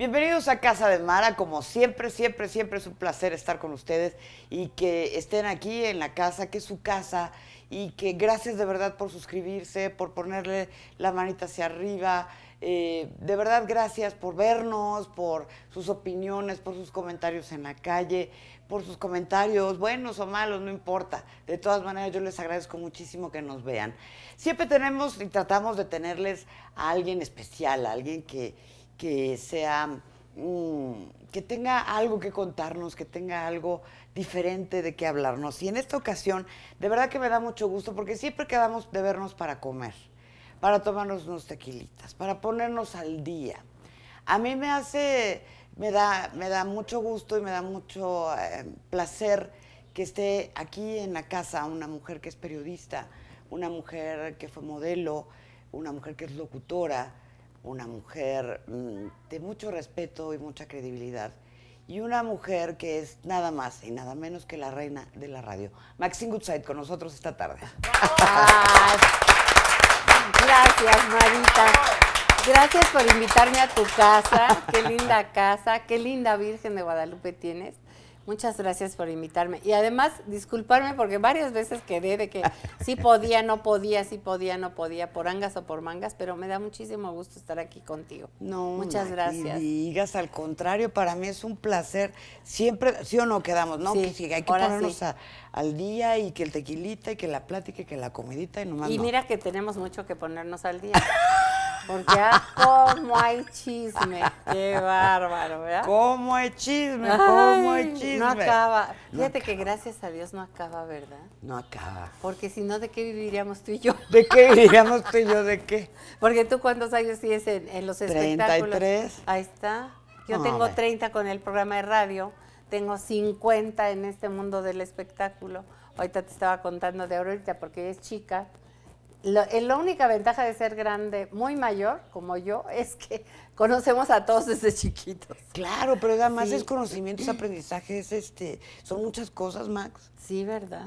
Bienvenidos a Casa de Mara, como siempre, siempre, siempre es un placer estar con ustedes y que estén aquí en la casa, que es su casa, y que gracias de verdad por suscribirse, por ponerle la manita hacia arriba. Eh, de verdad, gracias por vernos, por sus opiniones, por sus comentarios en la calle, por sus comentarios, buenos o malos, no importa. De todas maneras, yo les agradezco muchísimo que nos vean. Siempre tenemos y tratamos de tenerles a alguien especial, a alguien que que sea, mm, que tenga algo que contarnos, que tenga algo diferente de qué hablarnos. Y en esta ocasión, de verdad que me da mucho gusto porque siempre quedamos de vernos para comer, para tomarnos unos tequilitas, para ponernos al día. A mí me hace, me da, me da mucho gusto y me da mucho eh, placer que esté aquí en la casa una mujer que es periodista, una mujer que fue modelo, una mujer que es locutora, una mujer mm, de mucho respeto y mucha credibilidad y una mujer que es nada más y nada menos que la reina de la radio. Maxine Goodside con nosotros esta tarde. Gracias, Marita. Gracias por invitarme a tu casa. Qué linda casa, qué linda Virgen de Guadalupe tienes. Muchas gracias por invitarme. Y además, disculparme porque varias veces quedé de que sí podía, no podía, sí podía, no podía, por angas o por mangas, pero me da muchísimo gusto estar aquí contigo. No, muchas gracias. Y digas al contrario, para mí es un placer. Siempre, sí o no quedamos, ¿no? que hay que ponernos al día y que el tequilita y que la plática y que la comidita y nomás. Y mira que tenemos mucho que ponernos al día. Porque ya ah, cómo hay chisme. Qué bárbaro, ¿verdad? Cómo hay chisme, cómo hay chisme. No acaba. Fíjate que gracias a Dios no acaba, ¿verdad? No acaba. Porque si no, ¿de qué viviríamos tú y yo? ¿De qué viviríamos tú y yo? ¿De qué? Porque tú cuántos años tienes en, en los espectáculos. 33. Ahí está. Yo tengo 30 con el programa de radio. Tengo 50 en este mundo del espectáculo. Ahorita te estaba contando de ahorita porque es chica la, eh, la única ventaja de ser grande, muy mayor, como yo, es que conocemos a todos desde chiquitos. Claro, pero además es conocimiento, es aprendizaje, este, son muchas cosas, Max. Sí, ¿verdad?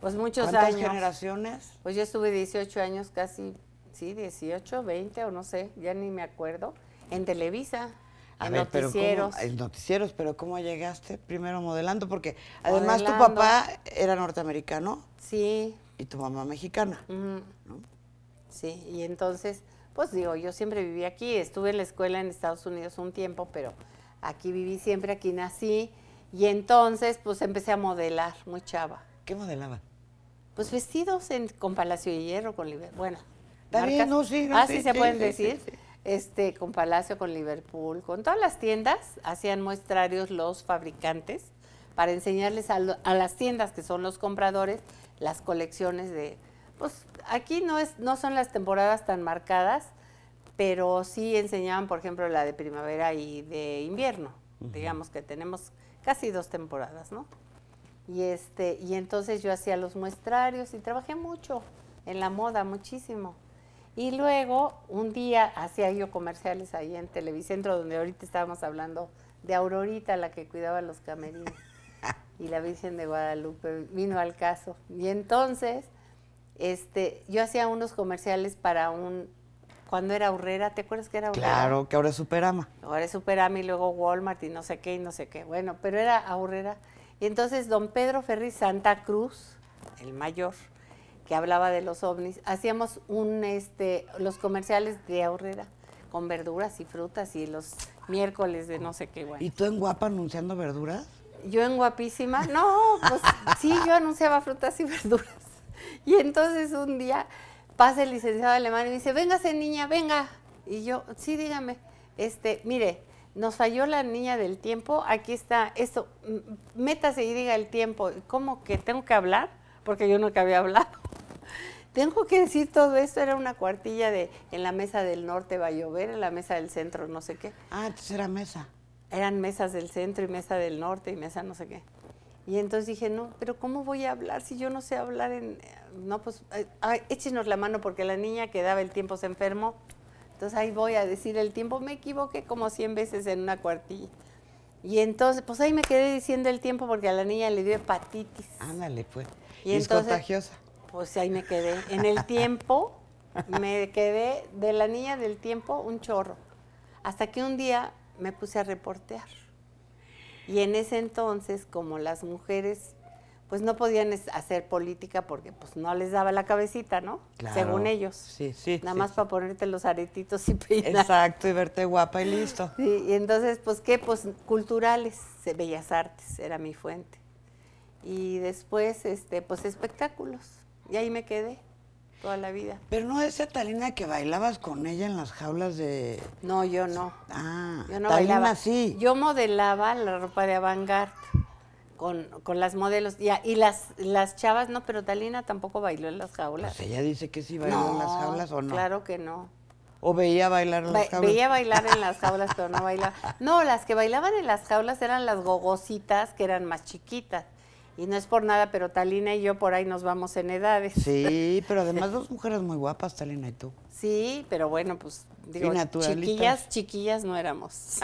Pues muchos ¿Cuántas años. generaciones? Pues yo estuve 18 años, casi, sí, 18, 20 o no sé, ya ni me acuerdo, en Televisa. A en noticieros. Pero en noticieros, pero ¿cómo llegaste primero modelando? Porque además tu papá era norteamericano. Sí, y tu mamá mexicana. ¿no? Sí, y entonces, pues digo, yo siempre viví aquí, estuve en la escuela en Estados Unidos un tiempo, pero aquí viví siempre, aquí nací, y entonces pues empecé a modelar, muy chava. ¿Qué modelaba? Pues vestidos en, con Palacio de Hierro, con Liverpool. Bueno, También, no, sí, no, ah, sí, se pueden decir. Este, con Palacio, con Liverpool, con todas las tiendas, hacían muestrarios los fabricantes para enseñarles a las tiendas que son los compradores las colecciones de, pues aquí no, es, no son las temporadas tan marcadas, pero sí enseñaban, por ejemplo, la de primavera y de invierno, digamos que tenemos casi dos temporadas, ¿no? Y, este, y entonces yo hacía los muestrarios y trabajé mucho en la moda, muchísimo. Y luego un día hacía yo comerciales ahí en Televicentro, donde ahorita estábamos hablando de Aurorita, la que cuidaba los camerinos y la Virgen de Guadalupe vino al caso. Y entonces, este, yo hacía unos comerciales para un, cuando era Urrera, ¿te acuerdas que era Urrera? Claro, que ahora es Superama. Ahora es Superama y luego Walmart y no sé qué y no sé qué. Bueno, pero era Aurrera Y entonces don Pedro Ferri Santa Cruz, el mayor, que hablaba de los ovnis, hacíamos un, este, los comerciales de Aurrera con verduras y frutas y los miércoles de no sé qué. Bueno. ¿Y tú en Guapa anunciando verduras? yo en guapísima, no, pues sí, yo anunciaba frutas y verduras. Y entonces un día pasa el licenciado alemán y me dice, véngase niña, venga. Y yo, sí, dígame, este, mire, nos falló la niña del tiempo, aquí está esto, métase y diga el tiempo. ¿Cómo que tengo que hablar? Porque yo nunca había hablado. Tengo que decir todo esto, era una cuartilla de en la mesa del norte va a llover, en la mesa del centro no sé qué. Ah, entonces era mesa eran mesas del centro y mesa del norte y mesa no sé qué. Y entonces dije, no, pero ¿cómo voy a hablar si yo no sé hablar en...? No, pues eh, échenos la mano porque la niña que daba el tiempo se enfermó. Entonces ahí voy a decir el tiempo. Me equivoqué como 100 veces en una cuartilla. Y entonces, pues ahí me quedé diciendo el tiempo porque a la niña le dio hepatitis. Ándale, pues. Y, entonces, es contagiosa. Pues ahí me quedé. En el tiempo, me quedé de la niña del tiempo un chorro. Hasta que un día me puse a reportear. Y en ese entonces, como las mujeres pues no podían hacer política porque pues no les daba la cabecita, ¿no? Según ellos. Sí, sí. Nada más para ponerte los aretitos y peinar. Exacto, y verte guapa y listo. y entonces, pues, ¿qué? Pues culturales, bellas artes, era mi fuente. Y después, este, pues espectáculos. Y ahí me quedé toda la vida. Pero no esa Talina que bailabas con ella en las jaulas de... No, yo no. Ah, yo no Talina bailaba. sí. Yo modelaba la ropa de avant con, con las modelos. Y, y las, las chavas no, pero Talina tampoco bailó en las jaulas. Pues ella dice que sí bailó en las jaulas o no. claro que no. ¿O veía bailar en las jaulas? Veía bailar en las jaulas, pero no bailaba. No, las que bailaban en las jaulas eran las gogositas, que eran más chiquitas. Y no es por nada, pero Talina y yo por ahí nos vamos en edades. Sí, pero además dos mujeres muy guapas, Talina y tú. Sí, pero bueno, pues digo, chiquillas, chiquillas no éramos.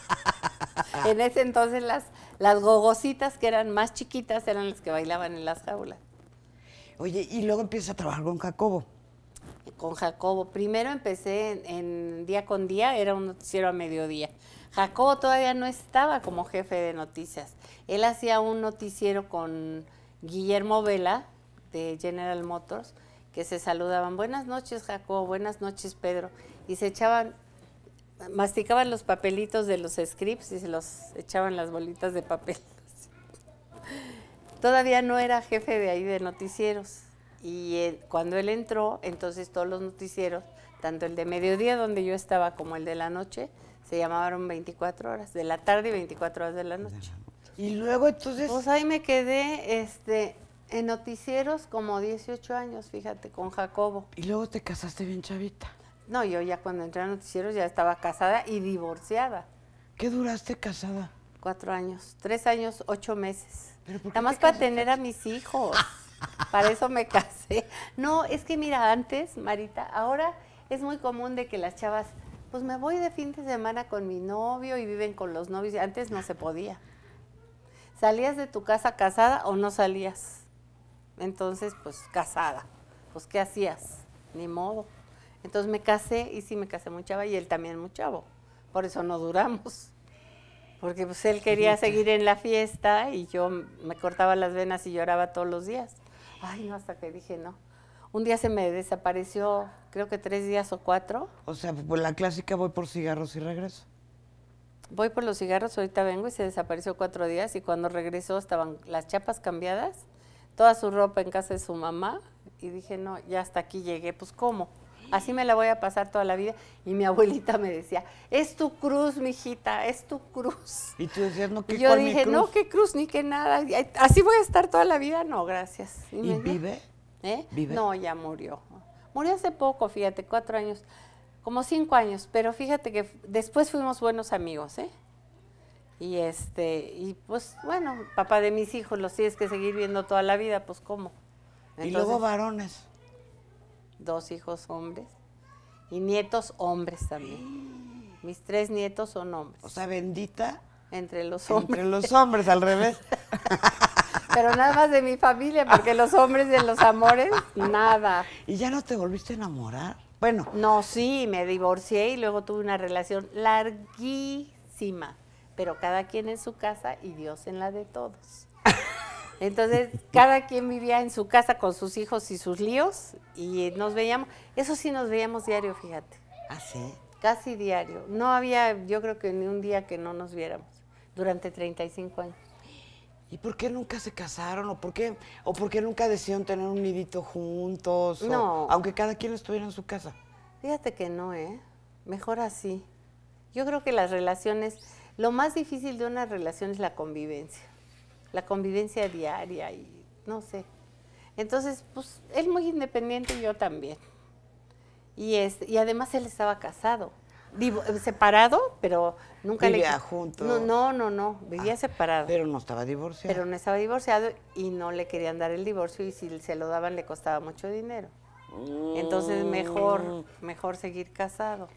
en ese entonces las, las gogositas que eran más chiquitas eran las que bailaban en las jaulas. Oye, y luego empiezas a trabajar con Jacobo. Con Jacobo. Primero empecé en, día con día, era un noticiero a mediodía. Jacobo todavía no estaba como jefe de noticias. Él hacía un noticiero con Guillermo Vela de General Motors, que se saludaban, buenas noches Jacobo, buenas noches Pedro, y se echaban, masticaban los papelitos de los scripts y se los echaban las bolitas de papel. Todavía no era jefe de ahí de noticieros. Y eh, cuando él entró, entonces todos los noticieros, tanto el de mediodía donde yo estaba como el de la noche, se llamaron 24 horas, de la tarde y 24 horas de la noche. Y luego entonces... Pues ahí me quedé este, en noticieros como 18 años, fíjate, con Jacobo. Y luego te casaste bien chavita. No, yo ya cuando entré a noticieros ya estaba casada y divorciada. ¿Qué duraste casada? Cuatro años, tres años, ocho meses. Nada más para tener a mis hijos. para eso me casé. No, es que mira, antes, Marita, ahora es muy común de que las chavas pues me voy de fin de semana con mi novio y viven con los novios. Antes no se podía. ¿Salías de tu casa casada o no salías? Entonces, pues casada. Pues, ¿qué hacías? Ni modo. Entonces me casé y sí me casé muy y él también muy Por eso no duramos. Porque pues él quería seguir en la fiesta y yo me cortaba las venas y lloraba todos los días. Ay, no, hasta que dije no. Un día se me desapareció, creo que tres días o cuatro. O sea, pues la clásica voy por cigarros y regreso. Voy por los cigarros, ahorita vengo y se desapareció cuatro días y cuando regresó estaban las chapas cambiadas, toda su ropa en casa de su mamá y dije, no, ya hasta aquí llegué, pues ¿cómo? Así me la voy a pasar toda la vida. Y mi abuelita me decía, es tu cruz, mijita, es tu cruz. Y tú decías, no, ¿qué cruz? Yo dije, no, qué cruz, ni qué nada. Así voy a estar toda la vida, no, gracias. ¿Y vive? ¿Eh? No, ya murió. Murió hace poco, fíjate, cuatro años, como cinco años, pero fíjate que después fuimos buenos amigos, ¿eh? Y este, y pues bueno, papá de mis hijos, los tienes que seguir viendo toda la vida, pues cómo. y luego varones. Dos hijos hombres y nietos hombres también. Mis tres nietos son hombres. O sea, bendita. Entre los hombres. Entre los hombres, al revés. Pero nada más de mi familia, porque los hombres de los amores, nada. ¿Y ya no te volviste a enamorar? Bueno. No, sí, me divorcié y luego tuve una relación larguísima, pero cada quien en su casa y Dios en la de todos. Entonces, cada quien vivía en su casa con sus hijos y sus líos y nos veíamos, eso sí nos veíamos diario, fíjate. ¿Ah, sí? Casi diario. No había, yo creo que ni un día que no nos viéramos durante 35 años. ¿y por qué nunca se casaron? ¿O por qué, o por qué nunca decidieron tener un nidito juntos? aunque cada quien estuviera en su casa. Fíjate que no, ¿eh? Mejor así. Yo creo que las relaciones, lo más difícil de una relación es la convivencia. La convivencia diaria y no sé. Entonces, pues él muy independiente y yo también. Y, es, y además él estaba casado separado, pero nunca Vivía junto. No, no, no, no. vivía ah, separado. Pero no estaba divorciado. Pero no estaba divorciado y no le querían dar el divorcio y si se lo daban le costaba mucho dinero. Mm. Entonces mejor, mejor seguir casado.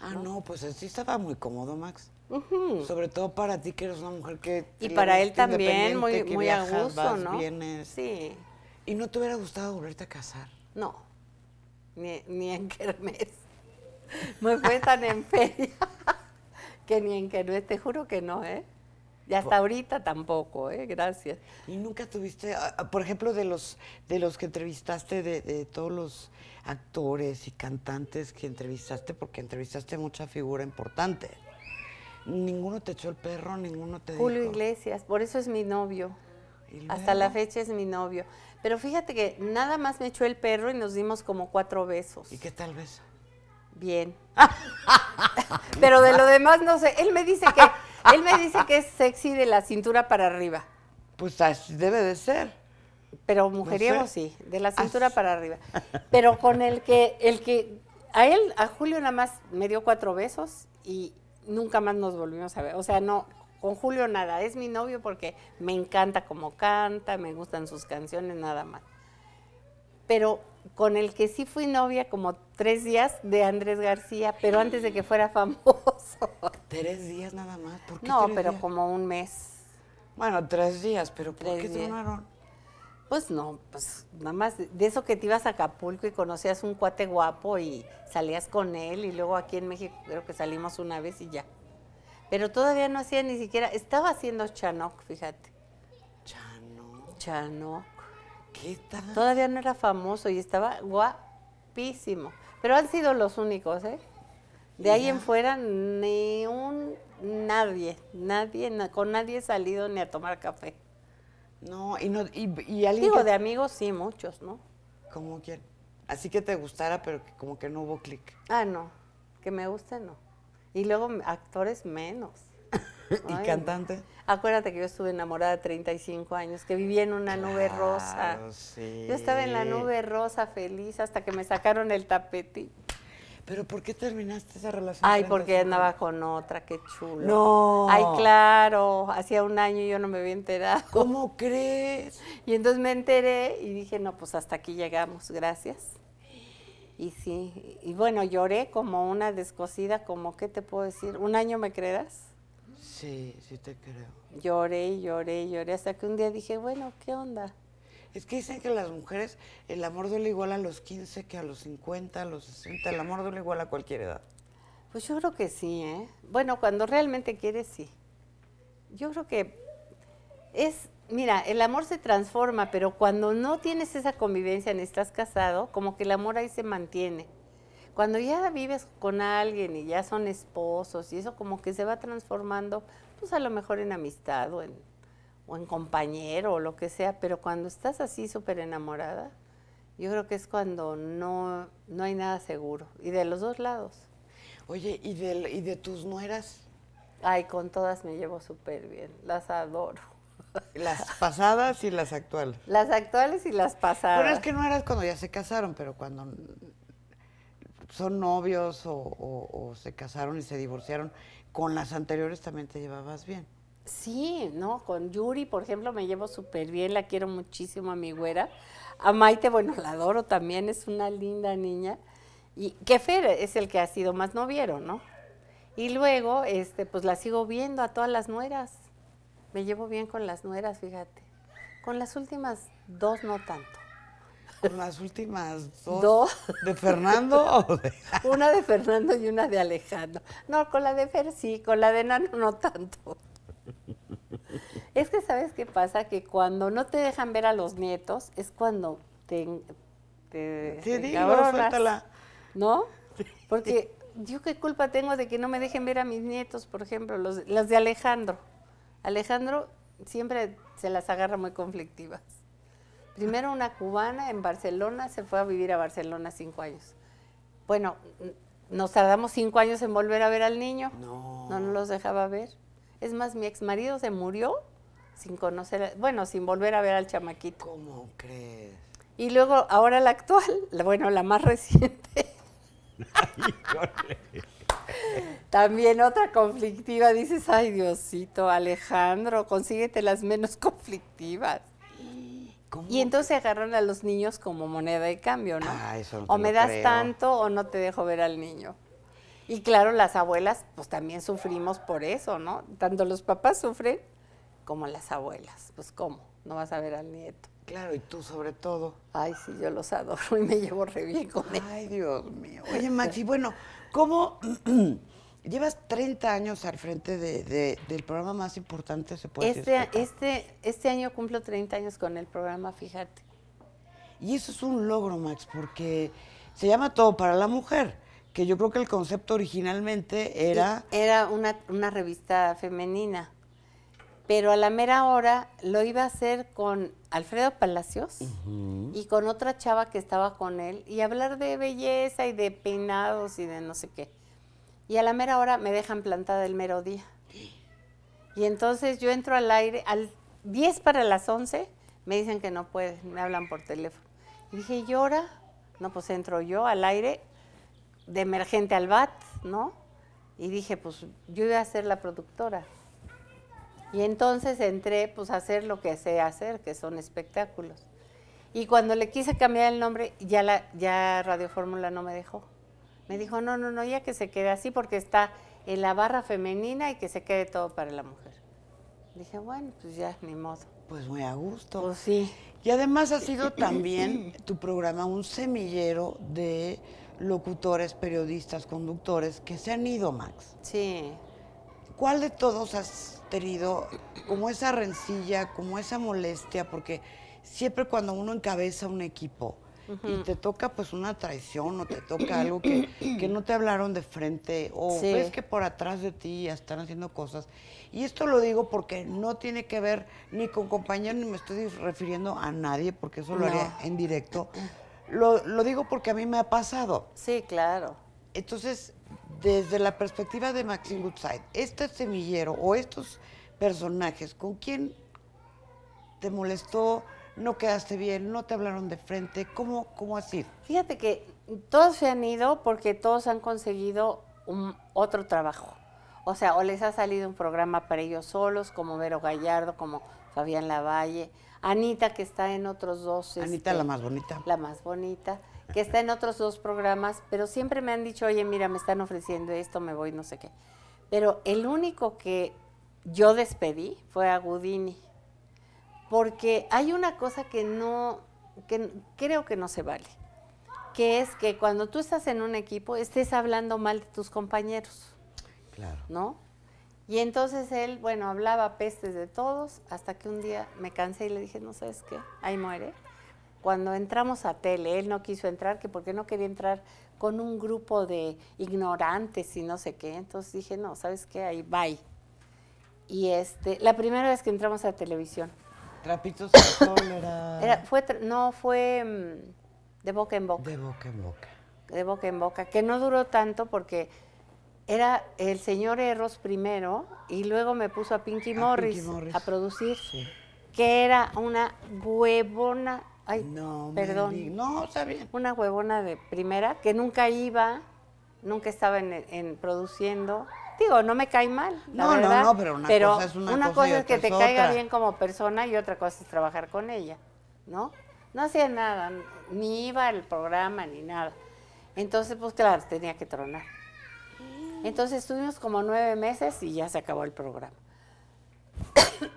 Ah, no, pues así estaba muy cómodo, Max. Sobre todo para ti que eres una mujer que... Y para él también, muy, a gusto, ¿no? Sí. ¿Y no te hubiera gustado volverte a casar? No, ni, ni en mes. Me fue tan en que ni en que no, te juro que no, ¿eh? Y hasta ahorita tampoco, ¿eh? Gracias. ¿Y nunca tuviste, por ejemplo, de los, de los que entrevistaste, de, todos los actores y cantantes que entrevistaste, porque entrevistaste mucha figura importante? Ninguno te echó el perro, ninguno te Julio Iglesias, por eso es mi novio. Hasta la fecha es mi novio. Pero fíjate que nada más me echó el perro y nos dimos como cuatro besos. ¿Y qué tal beso? bien. Pero de lo demás no sé. Él me dice que él me dice que es sexy de la cintura para arriba. Pues debe de ser. Pero mujeriego sí, de la cintura para arriba. Pero con el que el que a él a Julio nada más me dio cuatro besos y nunca más nos volvimos a ver. O sea, no con Julio nada, es mi novio porque me encanta como canta, me gustan sus canciones, nada más. Pero con el que sí fui novia como tres días de Andrés García, pero antes de que fuera famoso. Tres días nada más. ¿Por qué no, pero como un mes. Bueno, tres días, pero ¿por qué días. Pues no, pues nada más de eso que te ibas a Acapulco y conocías un cuate guapo y salías con él y luego aquí en México creo que salimos una vez y ya. Pero todavía no hacía ni siquiera, estaba haciendo Chanoc, fíjate. Chanoc. Chanoc. Todavía no era famoso y estaba guapísimo. Pero han sido los únicos, ¿eh? De ahí en fuera, ni un. Nadie, nadie, con nadie he salido ni a tomar café. No, y, no, y, y alguien. Digo, de amigos sí, muchos, ¿no? Como quién? Así que te gustara, pero como que no hubo clic. Ah, no. Que me guste, no. Y luego actores menos. ¿Y cantante? Acuérdate que yo estuve enamorada 35 años, que vivía en una nube rosa. Yo estaba en la nube rosa feliz hasta que me sacaron el tapete. ¿Pero por qué terminaste esa relación? Ay, porque andaba con otra, qué chulo. No. Ay, claro, hacía un año y yo no me había enterado. ¿Cómo crees? Y entonces me enteré y dije, no, pues hasta aquí llegamos, gracias. Y sí, y bueno, lloré como una descocida como, ¿qué te puedo decir? ¿Un año me creerás? Sí, sí te creo. Lloré lloré lloré hasta que un día dije, bueno, ¿qué onda? Es que dicen que las mujeres, el amor duele igual a los 15 que a los 50, a los 60, el amor duele igual a cualquier edad. Pues yo creo que sí, ¿eh? Bueno, cuando realmente quieres, sí. Yo creo que es, mira, el amor se transforma, pero cuando no tienes esa convivencia ni estás casado, como que el amor ahí se mantiene. Cuando ya vives con alguien y ya son esposos y eso como que se va transformando, pues a lo mejor en amistad o en, compañero o lo que sea, pero cuando estás así súper enamorada, yo creo que es cuando no, no hay nada seguro. Y de los dos lados. Oye, ¿y de, y de tus nueras? Ay, con todas me llevo súper bien. Las adoro. Las pasadas y las actuales. Las actuales y las pasadas. Pero es que no eras cuando ya se casaron, pero cuando son novios o, se casaron y se divorciaron, con las anteriores también te llevabas bien. Sí, ¿no? Con Yuri, por ejemplo, me llevo súper bien, la quiero muchísimo a mi güera. A Maite, bueno, la adoro también, es una linda niña. Y Kefer es el que ha sido más noviero, ¿no? Y luego, este, pues la sigo viendo a todas las nueras. Me llevo bien con las nueras, fíjate. Con las últimas dos no tanto. Con las últimas dos. ¿De Fernando o Una de Fernando y una de Alejandro. No, con la de Fer sí, con la de Nano no tanto. Es que sabes qué pasa, que cuando no te dejan ver a los nietos es cuando te... te, digo, suéltala. ¿No? Porque yo qué culpa tengo de que no me dejen ver a mis nietos, por ejemplo, los, las de Alejandro. Alejandro siempre se las agarra muy conflictivas. Primero una cubana en Barcelona, se fue a vivir a Barcelona cinco años. Bueno, nos tardamos cinco años en volver a ver al niño. No. No nos los dejaba ver. Es más, mi ex marido se murió sin conocer, bueno, sin volver a ver al chamaquito. ¿Cómo crees? Y luego, ahora la actual, bueno, la más reciente. También otra conflictiva, dices, ay Diosito, Alejandro, consíguete las menos conflictivas. Y entonces agarran a los niños como moneda de cambio, ¿no? Ah, o me das tanto o no te dejo ver al niño. Y claro, las abuelas, pues también sufrimos por eso, ¿no? Tanto los papás sufren como las abuelas. Pues cómo, no vas a ver al nieto. Claro, y tú sobre todo. Ay, sí, yo los adoro y me llevo re bien con ellos. Ay, Dios mío. Oye, Maxi, bueno, ¿cómo Llevas 30 años al frente del programa más importante, se puede este, este, Este, año cumplo 30 años con el programa, fíjate. Y eso es un logro, Max, porque se llama Todo para la Mujer, que yo creo que el concepto originalmente era... Era una, revista femenina, pero a la mera hora lo iba a hacer con Alfredo Palacios y con otra chava que estaba con él, y hablar de belleza y de peinados y de no sé qué y a la mera hora me dejan plantada el mero día. Y entonces yo entro al aire, al 10 para las 11, me dicen que no pueden, me hablan por teléfono. Y dije, ¿y ahora? No, pues entro yo al aire, de emergente al VAT, ¿no? Y dije, pues yo iba a ser la productora. Y entonces entré pues a hacer lo que sé hacer, que son espectáculos. Y cuando le quise cambiar el nombre, ya, la, ya Radio Fórmula no me dejó. Me dijo, no, no, no, ya que se quede así porque está en la barra femenina y que se quede todo para la mujer. Dije, bueno, pues ya, ni modo. Pues muy a gusto. Pues sí. Y además ha sido también tu programa un semillero de locutores, periodistas, conductores que se han ido, Max. Sí. ¿Cuál de todos has tenido como esa rencilla, como esa molestia? Porque siempre cuando uno encabeza un equipo, y te toca pues una traición o te toca algo que, no te hablaron de frente o ves que por atrás de ti ya están haciendo cosas. Y esto lo digo porque no tiene que ver ni con compañeros ni me estoy refiriendo a nadie porque eso lo haría en directo. Lo, lo digo porque a mí me ha pasado. Sí, claro. Entonces, desde la perspectiva de Maxine Goodside, este semillero o estos personajes, ¿con quién te molestó? no quedaste bien, no te hablaron de frente, ¿cómo, cómo así? Fíjate que todos se han ido porque todos han conseguido un, otro trabajo. O sea, o les ha salido un programa para ellos solos, como Vero Gallardo, como Fabián Lavalle, Anita que está en otros dos. Anita este, la más bonita. La más bonita, que está en otros dos programas, pero siempre me han dicho, oye, mira, me están ofreciendo esto, me voy, no sé qué. Pero el único que yo despedí fue a Gudini porque hay una cosa que no, que creo que no se vale, que es que cuando tú estás en un equipo estés hablando mal de tus compañeros. Claro. ¿No? Y entonces él, bueno, hablaba pestes de todos, hasta que un día me cansé y le dije, no sabes qué, ahí muere. Cuando entramos a tele, él no quiso entrar, que porque no quería entrar con un grupo de ignorantes y no sé qué. Entonces dije, no, sabes qué, ahí bye. Y este, la primera vez que entramos a televisión, Trapitos al sol era... fue, no, fue mm, de boca en boca. De boca en boca. De boca en boca, que no duró tanto porque era el señor Erros primero y luego me puso a Pinky, Morris, a producir, que era una huevona, ay, no, perdón, no, está una huevona de primera que nunca iba, nunca estaba en produciendo digo, no me cae mal. no, no, no, pero una pero cosa es una, cosa, es que te caiga bien como persona y otra cosa es trabajar con ella, ¿no? No hacía nada, ni iba al programa ni nada. Entonces, pues claro, tenía que tronar. Entonces estuvimos como nueve meses y ya se acabó el programa.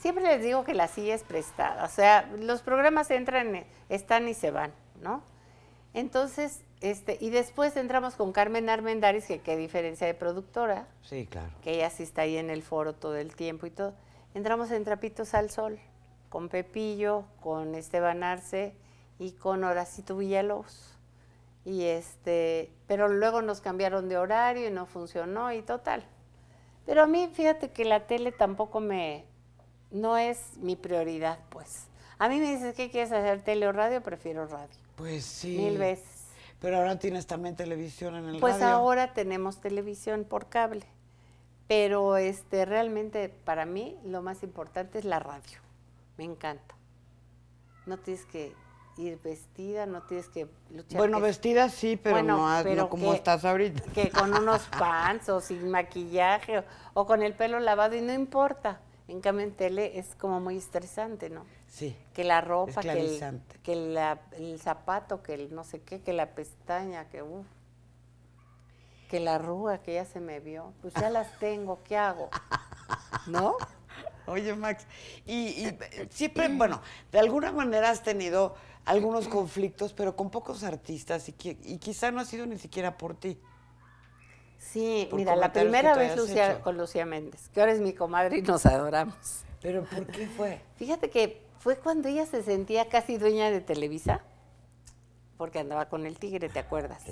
Siempre les digo que la silla es prestada, o sea, los programas entran, están y se van, ¿no? Entonces, este, y después entramos con Carmen Armendaris, que qué diferencia de productora. Sí, claro. Que ella sí está ahí en el foro todo el tiempo y todo. Entramos en Trapitos al Sol, con Pepillo, con Esteban Arce y con Horacito Villalobos. Y este, pero luego nos cambiaron de horario y no funcionó y total. Pero a mí, fíjate que la tele tampoco me, no es mi prioridad, pues. A mí me dices, ¿qué quieres hacer, tele o radio? Prefiero radio. Pues sí. Mil veces. Pero ahora tienes también televisión en el pues radio. Pues ahora tenemos televisión por cable. Pero este realmente para mí lo más importante es la radio. Me encanta. No tienes que ir vestida, no tienes que luchar. Bueno, vestida sí, pero, no, pero como estás ahorita. Que con unos pants o sin maquillaje o, con el pelo lavado y no importa. En cambio tele es como muy estresante, ¿no? Que la ropa, que, el, que el zapato, que el no sé qué, que la pestaña, que Que la arruga que ya se me vio. Pues ya las tengo, ¿qué hago? ¿No? Oye, Max, y, siempre, bueno, de alguna manera has tenido algunos conflictos, pero con pocos artistas y, y quizá no ha sido ni siquiera por ti. Sí, mira, la primera vez con Lucía Méndez, que ahora es mi comadre y nos adoramos. ¿Pero por qué fue? Fíjate que fue cuando ella se sentía casi dueña de Televisa, porque andaba con el tigre, ¿te acuerdas?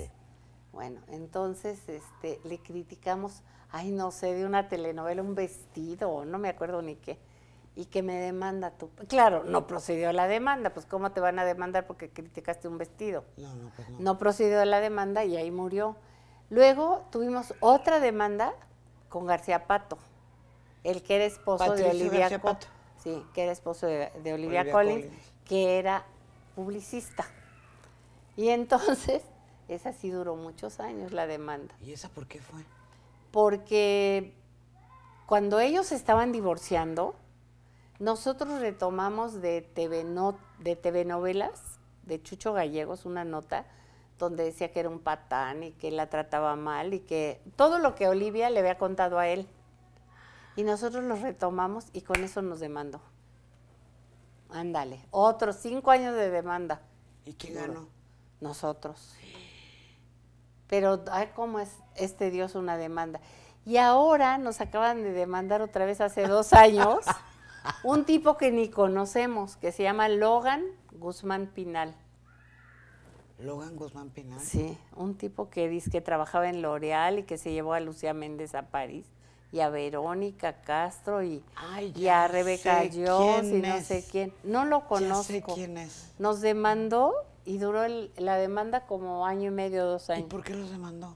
Bueno, entonces este, le criticamos, ay, no sé, de una telenovela, un vestido, no me acuerdo ni qué, y que me demanda tú. Claro, no procedió la demanda, pues ¿cómo te van a demandar porque criticaste un vestido? No, no, pues no. No procedió la demanda y ahí murió. Luego tuvimos otra demanda con García Pato, el que era esposo de Olivia Pato. Sí, que era esposo de, Olivia, Collins, que era publicista. Y entonces, esa sí duró muchos años la demanda. ¿Y esa por qué fue? Porque cuando ellos estaban divorciando, nosotros retomamos de TV, de TV Novelas, de Chucho Gallegos, una nota donde decía que era un patán y que la trataba mal y que todo lo que Olivia le había contado a él. Y nosotros los retomamos y con eso nos demandó. Ándale, otros cinco años de demanda. ¿Y quién ganó? Nosotros. Pero, ay, cómo es este Dios una demanda. Y ahora nos acaban de demandar otra vez hace dos años un tipo que ni conocemos, que se llama Logan Guzmán Pinal. Logan Guzmán Pinal. Sí, un tipo que dice que trabajaba en L'Oreal y que se llevó a Lucía Méndez a París y a Verónica Castro y, a Rebeca Jones y no sé quién. No lo conozco. sé quién es. Nos demandó y duró la demanda como año y medio, dos años. ¿Y por qué los demandó?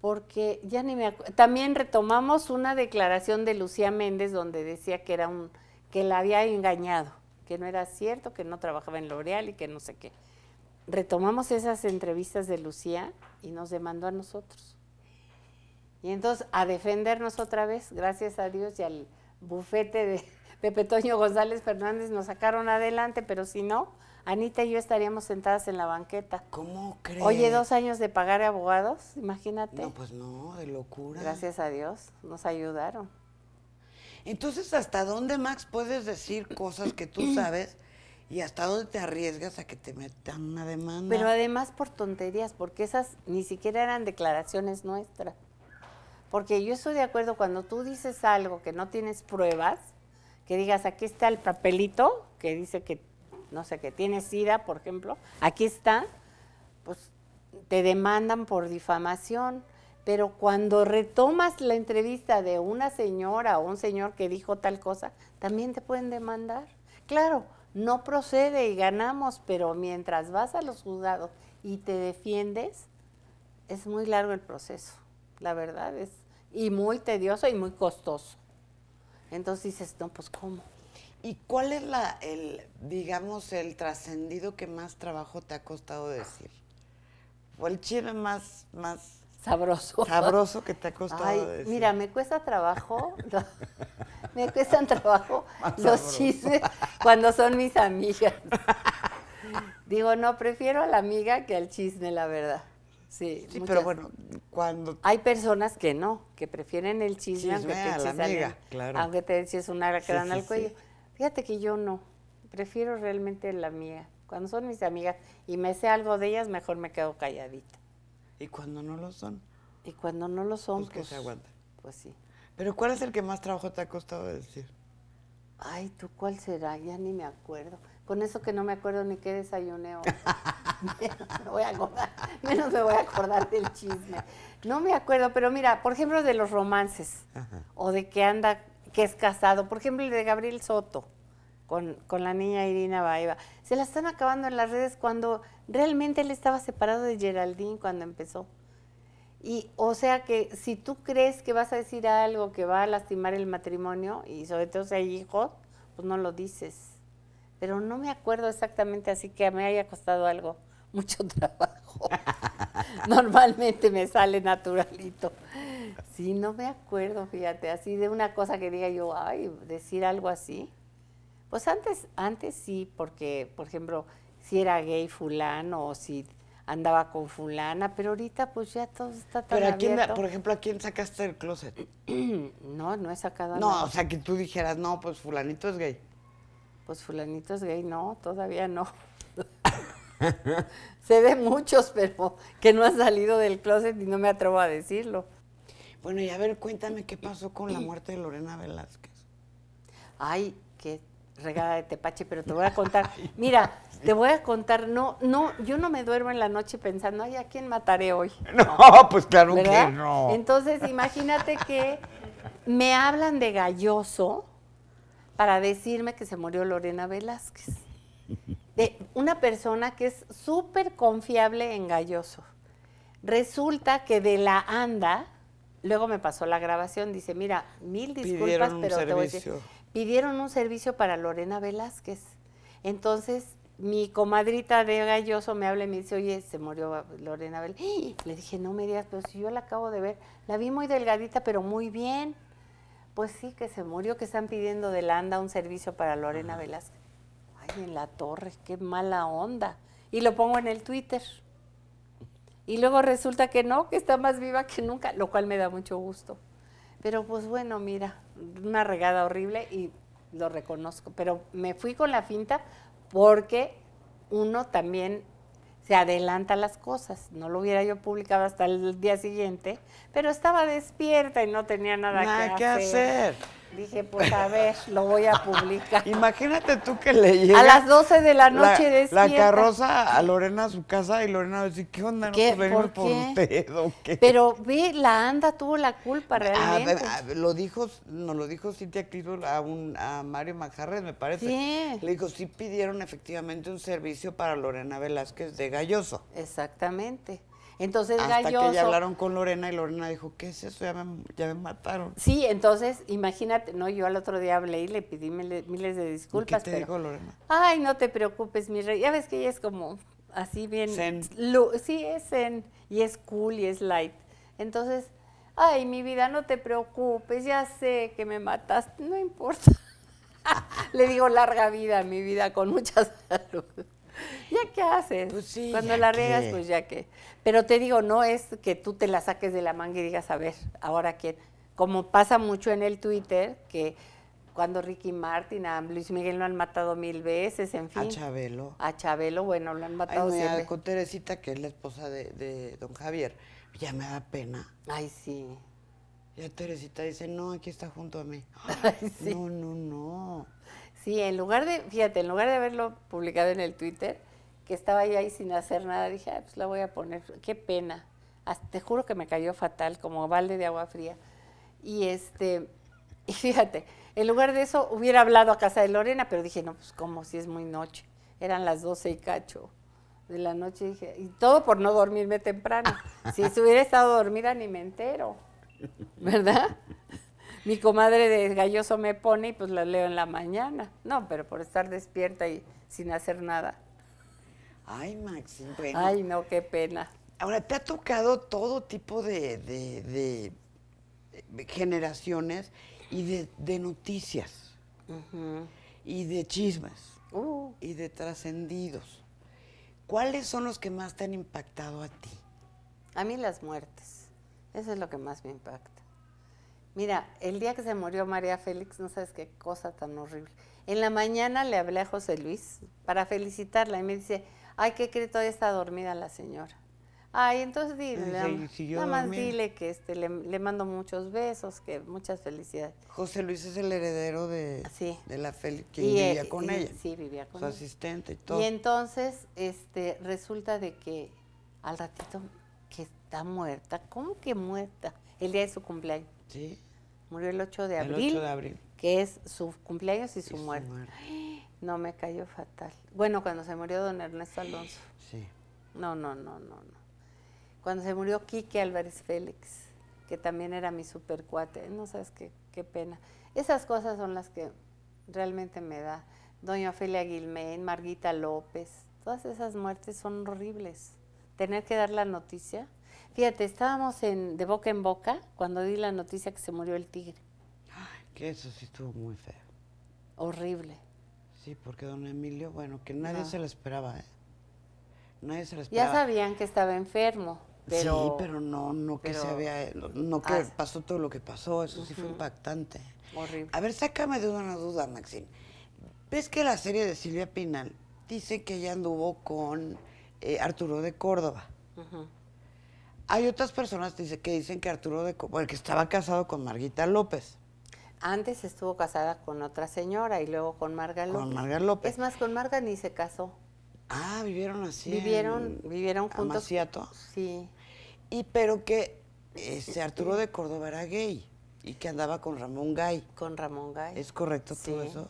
Porque ya ni me acuerdo. También retomamos una declaración de Lucía Méndez donde decía que era un que la había engañado, que no era cierto, que no trabajaba en L'Oreal y que no sé qué. Retomamos esas entrevistas de Lucía y nos demandó a nosotros. Y entonces a defendernos otra vez, gracias a Dios y al bufete de Pepe Toño González Fernández nos sacaron adelante, pero si no, Anita y yo estaríamos sentadas en la banqueta. ¿Cómo crees? Oye, dos años de pagar abogados, imagínate. No, pues no, de locura. Gracias a Dios, nos ayudaron. Entonces, ¿hasta dónde, Max, puedes decir cosas que tú sabes y hasta dónde te arriesgas a que te metan una demanda? Pero además por tonterías, porque esas ni siquiera eran declaraciones nuestras. Porque yo estoy de acuerdo cuando tú dices algo que no tienes pruebas, que digas, aquí está el papelito que dice que, no sé, que tienes sida, por ejemplo, aquí está, pues te demandan por difamación. Pero cuando retomas la entrevista de una señora o un señor que dijo tal cosa, también te pueden demandar. Claro, no procede y ganamos, pero mientras vas a los juzgados y te defiendes, es muy largo el proceso la verdad es, y muy tedioso y muy costoso. Entonces dices, no, pues ¿cómo? ¿Y cuál es la, el, digamos, el trascendido que más trabajo te ha costado decir? ¿O el chisme más, más sabroso. Sabroso que te ha costado. decir. Mira, me cuesta trabajo, me cuestan trabajo los chismes cuando son mis amigas. Digo, no, prefiero a la amiga que al chisme, la verdad. Sí, pero bueno, cuando... Hay personas que no, que prefieren el chisme, aunque, te la amiga, claro. aunque te una gran al cuello. Fíjate que yo no, prefiero realmente la mía. Cuando son mis amigas y me sé algo de ellas, mejor me quedo calladita. ¿Y cuando no lo son? Y cuando no lo son, pues... que pues se aguanta. Pues sí. Pero ¿cuál es el que más trabajo te ha costado decir? Ay, ¿tú cuál será? Ya ni me acuerdo. Con eso que no me acuerdo ni qué desayuné menos, me voy a acordar, voy a del chisme. No me acuerdo, pero mira, por ejemplo, de los romances o de que anda, que es casado. Por ejemplo, el de Gabriel Soto con, con la niña Irina Baeva. Se la están acabando en las redes cuando realmente él estaba separado de Geraldine cuando empezó. Y o sea que si tú crees que vas a decir algo que va a lastimar el matrimonio, y sobre todo si hay hijos, pues no lo dices pero no me acuerdo exactamente así que me haya costado algo, mucho trabajo. Normalmente me sale naturalito. Sí, no me acuerdo, fíjate, así de una cosa que diga yo, ay, decir algo así. Pues antes, antes sí, porque, por ejemplo, si era gay fulano o si andaba con fulana, pero ahorita pues ya todo está tan Pero a quién, por ejemplo, ¿a quién sacaste del closet? no, no he sacado a No, o sea, que tú dijeras, no, pues fulanito es gay pues fulanito gay, no, todavía no. Se ve muchos, pero que no ha salido del closet y no me atrevo a decirlo. Bueno, y a ver, cuéntame qué pasó con la muerte de Lorena Velázquez. Ay, qué regada de tepache, pero te voy a contar. Mira, te voy a contar, no, no, yo no me duermo en la noche pensando, ay, ¿a quién mataré hoy? No, pues claro que no. Entonces, imagínate que me hablan de galloso, para decirme que se murió Lorena Velázquez. De una persona que es súper confiable en Galloso. Resulta que de la ANDA, luego me pasó la grabación, dice, mira, mil disculpas, pero te voy a decir, pidieron un servicio para Lorena Velázquez. Entonces, mi comadrita de Galloso me habla y me dice, oye, se murió Lorena Velázquez. Le dije, no me digas, pero si yo la acabo de ver, la vi muy delgadita, pero muy bien. Pues sí, que se murió, que están pidiendo de Landa un servicio para Lorena Velázquez. Ay, en la torre, qué mala onda. Y lo pongo en el Twitter. Y luego resulta que no, que está más viva que nunca, lo cual me da mucho gusto. Pero pues bueno, mira, una regada horrible y lo reconozco. Pero me fui con la finta porque uno también se adelanta las cosas. No lo hubiera yo publicado hasta el día siguiente, pero estaba despierta y no tenía nada, que, hacer. que hacer. Dije, pues a ver, lo voy a publicar. Imagínate tú que le llega. A las 12 de la noche de La carroza a Lorena a su casa y Lorena va a decir, ¿qué onda? No ¿Qué? ¿Por, por Pero ve, la anda tuvo la culpa realmente. lo dijo, nos lo dijo Cintia Criswell a, un, a Mario Majarres, me parece. Le dijo, sí pidieron efectivamente un servicio para Lorena Velázquez de Galloso. Exactamente. Entonces Hasta que ya hablaron con Lorena y Lorena dijo, ¿qué es eso? Ya me, mataron. Sí, entonces, imagínate, no, yo al otro día hablé y le pedí miles, de disculpas. ¿Qué te dijo Lorena? Ay, no te preocupes, mi rey. Ya ves que ella es como así bien... Zen. sí, es zen. Y es cool y es light. Entonces, ay, mi vida, no te preocupes, ya sé que me mataste, no importa. le digo larga vida, mi vida, con mucha salud. ¿Ya qué haces? Pues cuando la riegas, pues ya qué. Pero te digo, no es que tú te la saques de la manga y digas, a ver, ahora quién. Como pasa mucho en el Twitter, que cuando Ricky Martin, a Luis Miguel lo han matado mil veces, en fin. A Chabelo. A Chabelo, bueno, lo han matado Con Teresita, que es la esposa de, de, don Javier, ya me da pena. Ay, sí. Ya Teresita dice, no, aquí está junto a mí. No, no, no. Sí, en lugar de, fíjate, en lugar de haberlo publicado en el Twitter, que estaba ahí sin hacer nada, dije, pues la voy a poner, qué pena. te juro que me cayó fatal, como balde de agua fría. Y este, y fíjate, en lugar de eso hubiera hablado a casa de Lorena, pero dije, no, pues como si es muy noche. Eran las 12 y cacho de la noche, dije, y todo por no dormirme temprano. si hubiera estado dormida ni me entero, ¿verdad? mi comadre de galloso me pone y pues la leo en la mañana. No, pero por estar despierta y sin hacer nada. Ay, Maxim. Ay, no, qué pena. Ahora, te ha tocado todo tipo de, eh, generaciones y de, noticias. Y de chismes. Uh. Y de trascendidos. ¿Cuáles son los que más te han impactado a ti? A mí las muertes. Eso es lo que más me impacta. Mira, el día que se murió María Félix, no sabes qué cosa tan horrible. En la mañana le hablé a José Luis para felicitarla y me dice, ay, qué cree, todavía está dormida la señora. Ay, entonces dile, nada más dile que este, le, mando muchos besos, que muchas felicidades. José Luis es el heredero de, de la Félix, que vivía eh, con ella. Sí, vivía con ella. Su asistente y todo. Y entonces, este, resulta de que al ratito que está muerta, ¿cómo que muerta? El día de su cumpleaños. Murió el 8 de abril. Que es su cumpleaños y su, muerte. No, me cayó fatal. Bueno, cuando se murió don Ernesto Alonso. Sí. No, no, no, no, no. Cuando se murió Quique Álvarez Félix, que también era mi super cuate No sabes qué, qué pena. Esas cosas son las que realmente me da. Doña Ofelia Guilmén, Marguita López, todas esas muertes son horribles. Tener que dar la noticia Fíjate, estábamos de boca en boca cuando di la noticia que se murió el tigre. Ay, que eso sí estuvo muy feo. Horrible. Sí, porque don Emilio, bueno, que nadie se lo esperaba, ¿eh? Nadie se lo esperaba. Ya sabían que estaba enfermo. Pero, sí, pero no, no que se había, no, que pasó todo lo que pasó, eso sí fue impactante. Horrible. A ver, sácame de una duda, Maxine. ¿Ves que la serie de Silvia Pinal dice que ella anduvo con eh, Arturo de Córdoba? Ajá. Hay otras personas dice, que dicen que Arturo de bueno, que estaba casado con Marguita López. Antes estuvo casada con otra señora y luego con Marga López. Con Marga López. Es más, con Marga ni se casó. Ah, vivieron así. Vivieron, vivieron juntos. Amaciato. Sí. Y pero que ese Arturo de Córdoba era gay y que andaba con Ramón Gay. Con Ramón Gay. ¿Es correcto todo eso?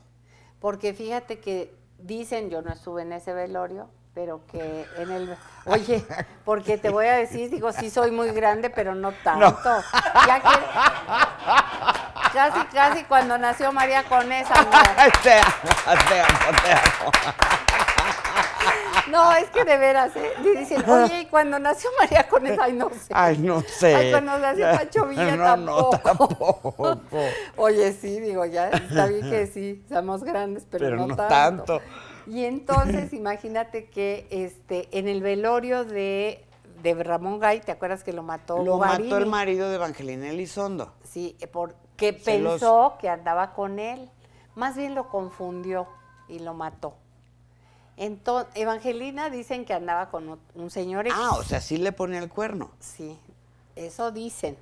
Porque fíjate que dicen, yo no estuve en ese velorio, pero que en el... Oye, porque te voy a decir, digo, sí soy muy grande, pero no tanto. Ya que, casi, casi cuando nació María con esa Te amo, te amo, te amo. No, es que de veras, ¿eh? dicen, oye, ¿y cuando nació María Conesa Ay, no sé. Ay, no sé. Ay, cuando nació Pancho Villa no, tampoco. No, tampoco. oye, sí, digo, ya está bien que sí, somos grandes, pero, no, tanto. Y entonces imagínate que este, en el velorio de, Ramón Gay, ¿te acuerdas que lo mató? Lo mató el marido de Evangelina Elizondo. Sí, eh, porque pensó que andaba con él. Más bien lo confundió y lo mató. Entonces, Evangelina dicen que andaba con un señor. Ah, o sea, sí le ponía el cuerno. Sí, eso dicen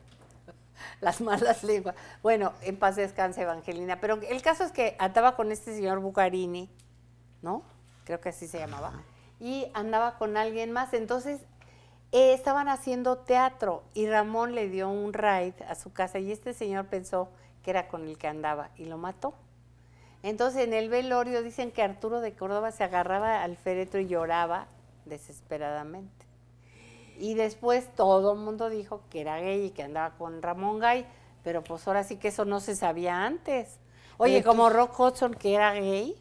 las malas lenguas. Bueno, en paz descanse Evangelina. Pero el caso es que andaba con este señor Bucarini, ¿no? Creo que así se llamaba. Y andaba con alguien más. Entonces eh, estaban haciendo teatro y Ramón le dio un ride a su casa y este señor pensó que era con el que andaba y lo mató. Entonces en el velorio dicen que Arturo de Córdoba se agarraba al féretro y lloraba desesperadamente. Y después todo el mundo dijo que era gay y que andaba con Ramón Gay, pero pues ahora sí que eso no se sabía antes. Oye, como Rock Hudson que era gay,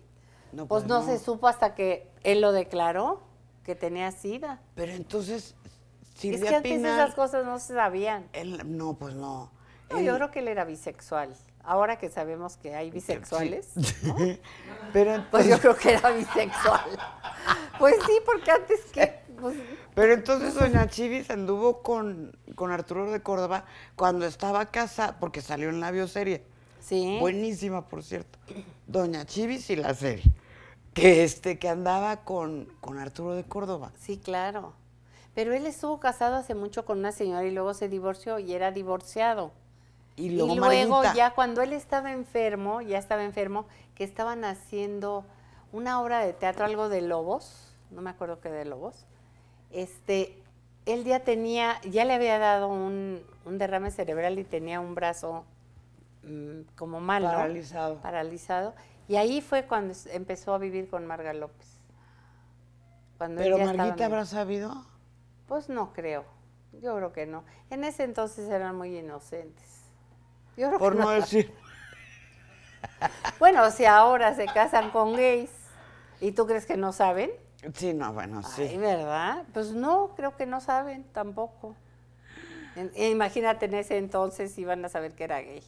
pues, pues no, se supo hasta que él lo declaró que tenía sida. Pero entonces, Silvia Es que antes esas cosas no se sabían. no, pues no. yo creo que él era bisexual. Ahora que sabemos que hay pues bisexuales, Pero pues yo creo que era bisexual. pues sí, porque antes que pues pero entonces doña Chivis anduvo con, Arturo de Córdoba cuando estaba casada, porque salió en la bioserie Buenísima, por cierto. Doña Chivis y la serie. Que este, que andaba con, con Arturo de Córdoba. Sí, claro. Pero él estuvo casado hace mucho con una señora y luego se divorció y era divorciado. Y luego, ya cuando él estaba enfermo, ya estaba enfermo, que estaban haciendo una obra de teatro, algo de lobos, no me acuerdo qué de lobos, este, él ya tenía, ya le había dado un derrame cerebral y tenía un brazo Mm, como mal, Paralizado. Paralizado. Y ahí fue cuando empezó a vivir con Marga López. ¿Pero Marguita habrá sabido? Pues no creo. Yo creo que no. En ese entonces eran muy inocentes. Yo Por no, decir. bueno, si ahora se casan con gays y tú crees que no saben. Sí, no, bueno, sí. ¿verdad? Pues no, creo que no saben tampoco. Imagínate, en ese entonces iban a saber que era gay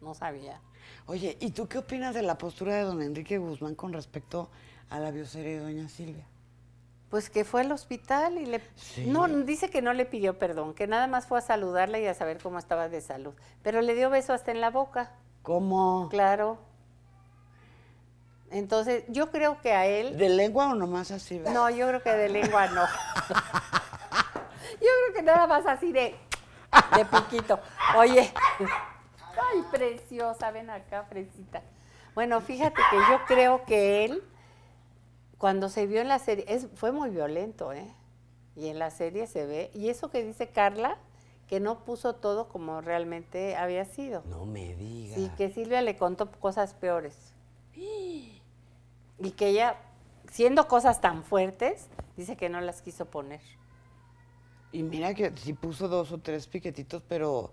no sabía. Oye, ¿y tú qué opinas de la postura de don Enrique Guzmán con respecto a la bioserie de doña Silvia? Pues que fue al hospital y le... No, dice que no le pidió perdón, que nada más fue a saludarla y a saber cómo estaba de salud. Pero le dio beso hasta en la boca. ¿Cómo? Claro. Entonces, yo creo que a él... ¿De lengua o nomás así? No, yo creo que de lengua no. yo creo que nada más así de... De poquito. Oye... Ay, preciosa, ven acá, Fresita. Bueno, fíjate que yo creo que él, cuando se vio en la serie, fue muy violento, ¿eh? Y en la serie se ve. Y eso que dice Carla, que no puso todo como realmente había sido. No me digas. Y que Silvia le contó cosas peores. Y que ella, siendo cosas tan fuertes, dice que no las quiso poner. Y mira que sí puso dos o tres piquetitos, pero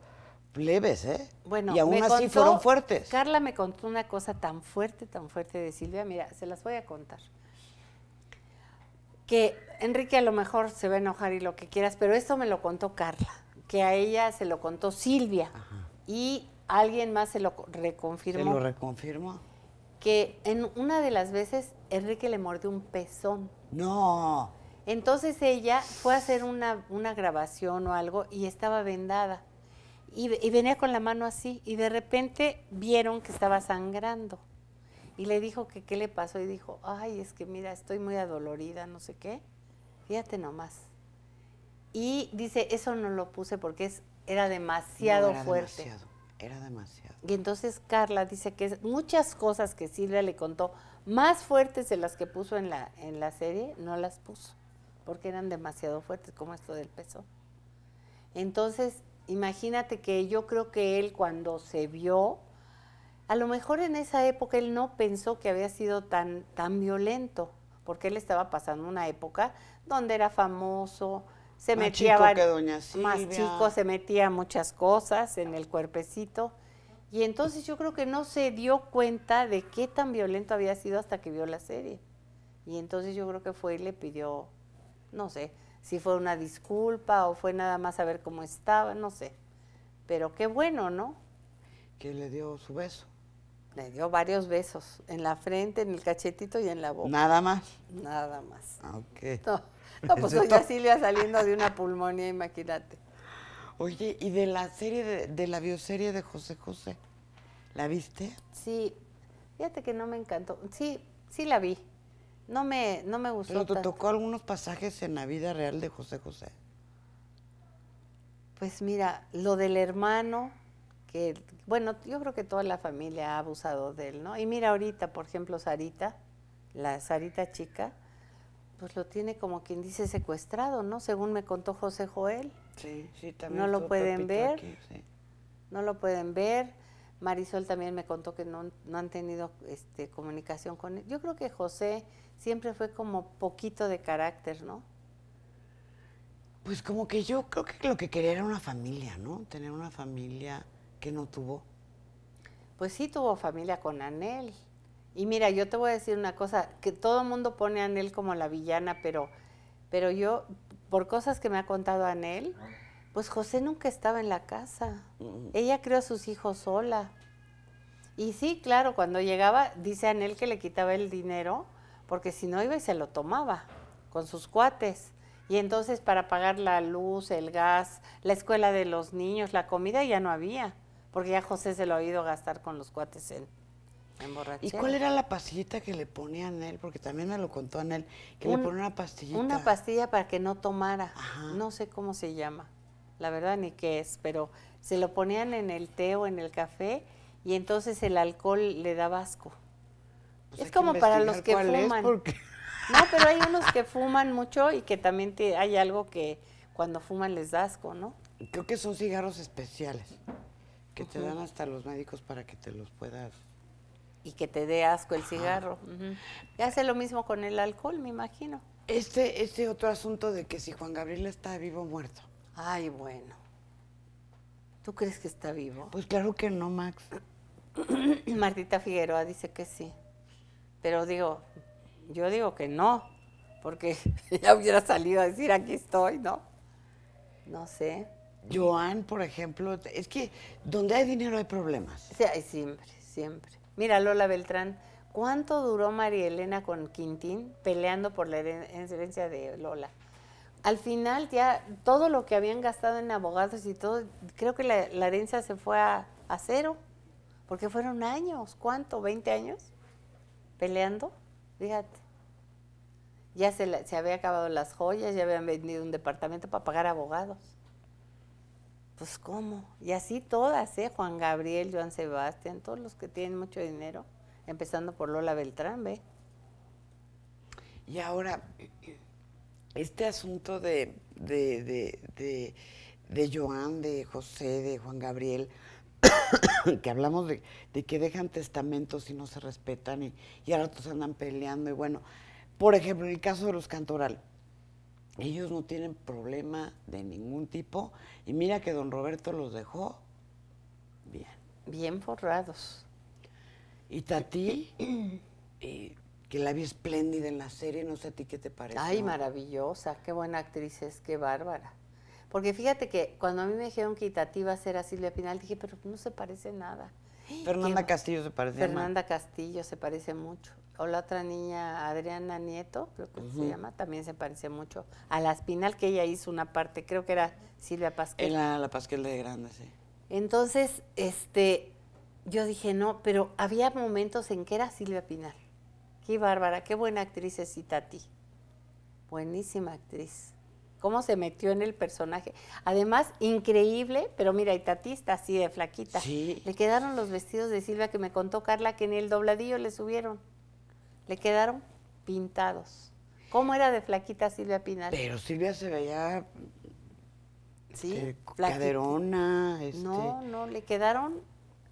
plebes, ¿eh? Bueno, y aún así fueron fuertes. Carla me contó una cosa tan fuerte, tan fuerte de Silvia, mira, se las voy a contar. Que Enrique a lo mejor se va a enojar y lo que quieras, pero esto me lo contó Carla, que a ella se lo contó Silvia y alguien más se lo reconfirmó. ¿Se lo reconfirmó? Que en una de las veces Enrique le mordió un pezón. No. Entonces ella fue a hacer una grabación o algo y estaba vendada y, venía con la mano así y de repente vieron que estaba sangrando. Y le dijo que qué le pasó y dijo, ay, es que mira, estoy muy adolorida, no sé qué. Fíjate nomás. Y dice, eso no lo puse porque es, era demasiado era fuerte. Demasiado, era demasiado. Y entonces Carla dice que muchas cosas que Silvia le contó, más fuertes de las que puso en la, en la serie, no las puso, porque eran demasiado fuertes, como esto del peso. Entonces imagínate que yo creo que él cuando se vio, a lo mejor en esa época él no pensó que había sido tan, tan violento, porque él estaba pasando una época donde era famoso, se metía más chico, se metía muchas cosas en el cuerpecito. Y entonces yo creo que no se dio cuenta de qué tan violento había sido hasta que vio la serie. Y entonces yo creo que fue y le pidió, no sé, si fue una disculpa o fue nada más a ver cómo estaba, no sé. Pero qué bueno, ¿no? Que le dio su beso. Le dio varios besos, en la frente, en el cachetito y en la boca. Nada más. Nada más. Ah, ok. No, pues soy Silvia saliendo de una pulmonía, imagínate. Oye, ¿y de la serie, de, de, la bioserie de José José? ¿La viste? Sí, fíjate que no me encantó. Sí, sí la vi. No me, no me gustó. ¿Pero te tocó algunos pasajes en la vida real de José José? Pues mira, lo del hermano, que, bueno, yo creo que toda la familia ha abusado de él, ¿no? Y mira ahorita, por ejemplo, Sarita, la Sarita chica, pues lo tiene como quien dice secuestrado, ¿no? Según me contó José Joel. Sí, sí, también. No lo pueden ver. No lo pueden ver. Marisol también me contó que no, no han tenido este, comunicación con él. Yo creo que José siempre fue como poquito de carácter, ¿no? Pues como que yo creo que lo que quería era una familia, ¿no? Tener una familia que no tuvo. Pues sí tuvo familia con Anel. Y mira, yo te voy a decir una cosa, que todo el mundo pone a Anel como la villana, pero, pero yo, por cosas que me ha contado Anel, pues José nunca estaba en la casa. Mm. Ella crió a sus hijos sola. Y sí, claro, cuando llegaba, dice Anel que le quitaba el dinero porque si no iba y se lo tomaba con sus cuates. Y entonces para pagar la luz, el gas, la escuela de los niños, la comida ya no había, porque ya José se lo ha ido a gastar con los cuates en, ¿Y cuál era la pastillita que le ponían él? Porque también me lo contó Anel, que le ponía una pastillita. Una pastilla para que no tomara. No sé cómo se llama, la verdad ni qué es, pero se lo ponían en el té o en el café y entonces el alcohol le daba asco. Pues es como para los que fuman. No, pero hay unos que fuman mucho y que también hay algo que cuando fuman les da asco, ¿no? Creo que son cigarros especiales que te dan hasta los médicos para que te los puedas y que te dé asco el cigarro. Y hace lo mismo con el alcohol, me imagino. Este, este otro asunto de que si Juan Gabriel está vivo o muerto. Ay, bueno. ¿Tú crees que está vivo? Pues claro que no, Max. Martita Figueroa dice que sí. Pero digo, yo digo que no, porque ya hubiera salido a decir, aquí estoy, ¿no? No sé. Joan, por ejemplo, es que donde hay dinero hay problemas. Sí, hay siempre, siempre. Mira, Lola Beltrán, ¿cuánto duró María Elena con Quintín peleando por la herencia de Lola? Al final ya todo lo que habían gastado en abogados y todo, creo que la, herencia se fue a, a cero, porque fueron años, ¿cuánto? ¿20 años? peleando, fíjate. Ya se, había acabado las joyas, ya habían vendido un departamento para pagar abogados. Pues cómo. Y así todas, ¿eh? Juan Gabriel, Joan Sebastián, todos los que tienen mucho dinero, empezando por Lola Beltrán, ¿ve? Y ahora, este asunto de, de, de, de, de Joan, de José, de Juan Gabriel, que hablamos de, que dejan testamentos y no se respetan y, ahora todos andan peleando y bueno, por ejemplo, en el caso de los Cantoral, ellos no tienen problema de ningún tipo y mira que don Roberto los dejó bien. Bien forrados. Y Tati, eh, que la vi espléndida en la serie, no sé a ti qué te parece. Ay, maravillosa, qué buena actriz es, qué bárbara. Porque fíjate que cuando a mí me dijeron que Itatí iba a ser a Silvia Pinal, dije, pero pues, no se parece nada. Fernanda Castillo se parece Fernanda Castillo se parece mucho. O la otra niña, Adriana Nieto, creo que se llama, también se parece mucho a la Espinal, que ella hizo una parte, creo que era Silvia Pasquel. Era la Pasquel de grande, sí. Entonces, este, yo dije, no, pero había momentos en que era Silvia Pinal. Qué bárbara, qué buena actriz es Itati. Buenísima actriz cómo se metió en el personaje. Además, increíble, pero mira, y tatista así de flaquita. Le quedaron los vestidos de Silvia que me contó Carla que en el dobladillo le subieron. Le quedaron pintados. ¿Cómo era de flaquita Silvia Pinal? Pero Silvia se veía sí, eh, caderona. Este. No, no, le quedaron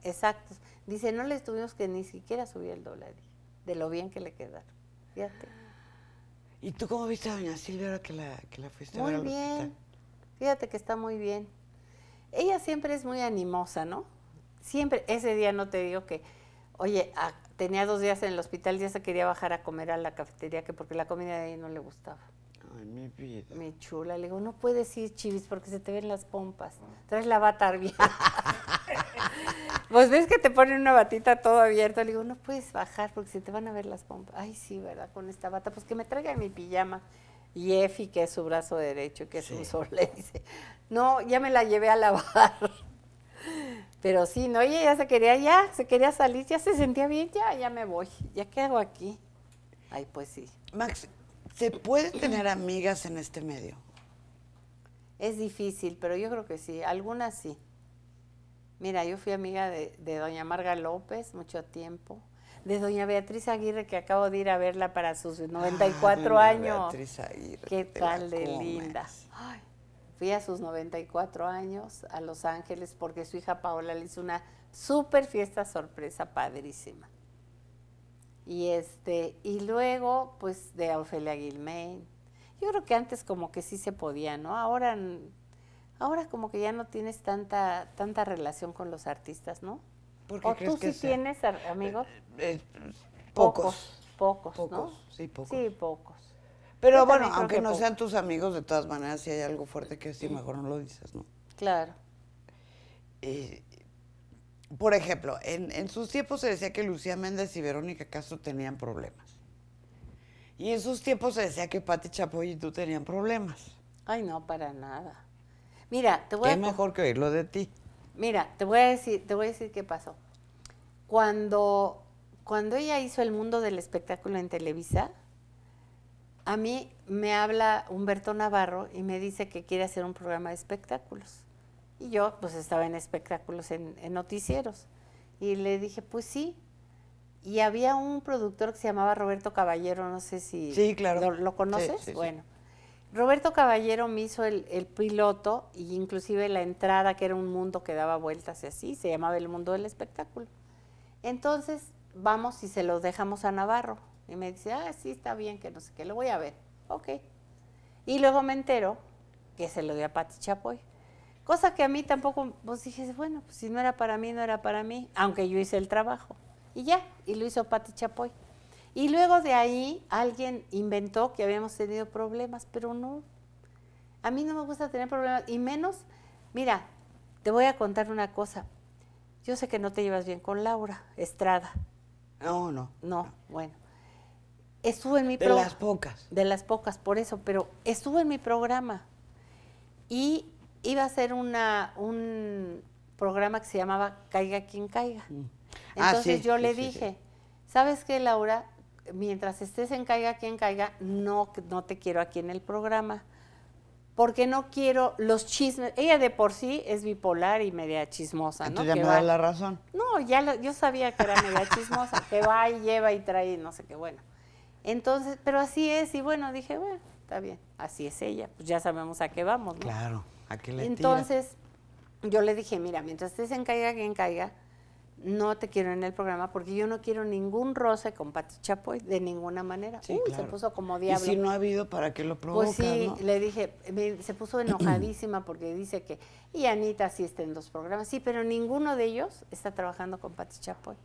exactos. Dice, no le tuvimos que ni siquiera subir el dobladillo. de lo bien que le quedaron. Fíjate. ¿Y tú cómo viste a doña Silvia ahora que la, que la fuiste a ver? Muy bien. Fíjate que está muy bien. Ella siempre es muy animosa, ¿no? Siempre, ese día no te digo que, oye, tenía dos días en el hospital, ya se quería bajar a comer a la cafetería, que porque la comida de ahí no le gustaba. Ay, mi vida. Mi chula. Le digo, no puedes ir, Chivis, porque se te ven las pompas. Entonces la va bata bien. Pues ves que te ponen una batita todo abierto. Le digo, no puedes bajar porque se te van a ver las pompas. Ay, sí, ¿verdad? Con esta bata. Pues que me traiga mi pijama. Y Efi, que es su brazo derecho, que es un sol, le dice, no, ya me la llevé a lavar. Pero sí, no, ella ya se quería, ya, se quería salir, ya se sentía bien, ya, ya me voy, ya quedo aquí. Ay, pues sí. Max, ¿se puede tener amigas en este medio? Es difícil, pero yo creo que sí, algunas sí. Mira, yo fui amiga de, doña Marga López mucho tiempo, de doña Beatriz Aguirre, que acabo de ir a verla para sus 94 ah, años. Beatriz Aguirre. Qué tal de linda. fui a sus 94 años a Los Ángeles porque su hija Paola le hizo una súper fiesta sorpresa padrísima. Y este, y luego, pues, de Ofelia Guilmain. Yo creo que antes como que sí se podía, ¿no? Ahora Ahora como que ya no tienes tanta, tanta relación con los artistas, ¿no? ¿O tú sí tienes amigos? Eh, eh, pocos. Pocos, ¿no? Sí, pocos. Sí, pocos. Pero bueno, aunque no sean tus amigos, de todas maneras, si hay algo fuerte que decir, mejor no lo dices, ¿no? Claro. Eh, por ejemplo, en, en, sus tiempos se decía que Lucía Méndez y Verónica Castro tenían problemas. Y en sus tiempos se decía que Pati Chapoy y tú tenían problemas. Ay, no, para nada. Mira, te voy a... Es mejor que oírlo de ti. Mira, te voy a decir, te voy a decir qué pasó. Cuando, cuando ella hizo el mundo del espectáculo en Televisa, a mí me habla Humberto Navarro y me dice que quiere hacer un programa de espectáculos. Y yo pues estaba en espectáculos, en, noticieros. Y le dije, pues sí. Y había un productor que se llamaba Roberto Caballero, no sé si sí, claro. lo, conoces. bueno, Roberto Caballero me hizo el, piloto e inclusive la entrada, que era un mundo que daba vueltas y así, se llamaba el mundo del espectáculo. Entonces vamos y se los dejamos a Navarro. Y me dice, ah, sí, está bien, que no sé qué, lo voy a ver. Ok. Y luego me entero que se lo dio a Pati Chapoy. Cosa que a mí tampoco, pues dije, bueno, pues si no era para mí, no era para mí, aunque yo hice el trabajo. Y ya, y lo hizo Pati Chapoy. Y luego de ahí alguien inventó que habíamos tenido problemas, pero no. A mí no me gusta tener problemas, y menos, mira, te voy a contar una cosa. Yo sé que no te llevas bien con Laura Estrada. No, no. No, bueno. estuve en mi programa. De las pocas. De las pocas, por eso, pero estuve en mi programa. Y iba a ser una, un programa que se llamaba Caiga quien caiga. Mm. Ah, Entonces yo le dije, ¿sabes qué, Laura? mientras estés en caiga quien caiga, no, no te quiero aquí en el programa. Porque no quiero los chismes. Ella de por sí es bipolar y media chismosa, ¿no? ya me da la razón. No, ya yo sabía que era media chismosa, que va y lleva y trae, no sé qué, bueno. Entonces, pero así es, y bueno, dije, bueno, está bien, así es ella, pues ya sabemos a qué vamos, ¿no? Claro, a qué le Entonces, yo le dije, mira, mientras estés en caiga quien caiga, no te quiero en el programa porque yo no quiero ningún roce con Pati Chapoy de ninguna manera. Sí, se puso como diablo. Y si no ha habido, ¿para qué lo pues provoca? Pues sí, le dije, se puso enojadísima porque dice que, y Anita sí está en dos programas, sí, pero ninguno de ellos está trabajando con Pati Chapoy.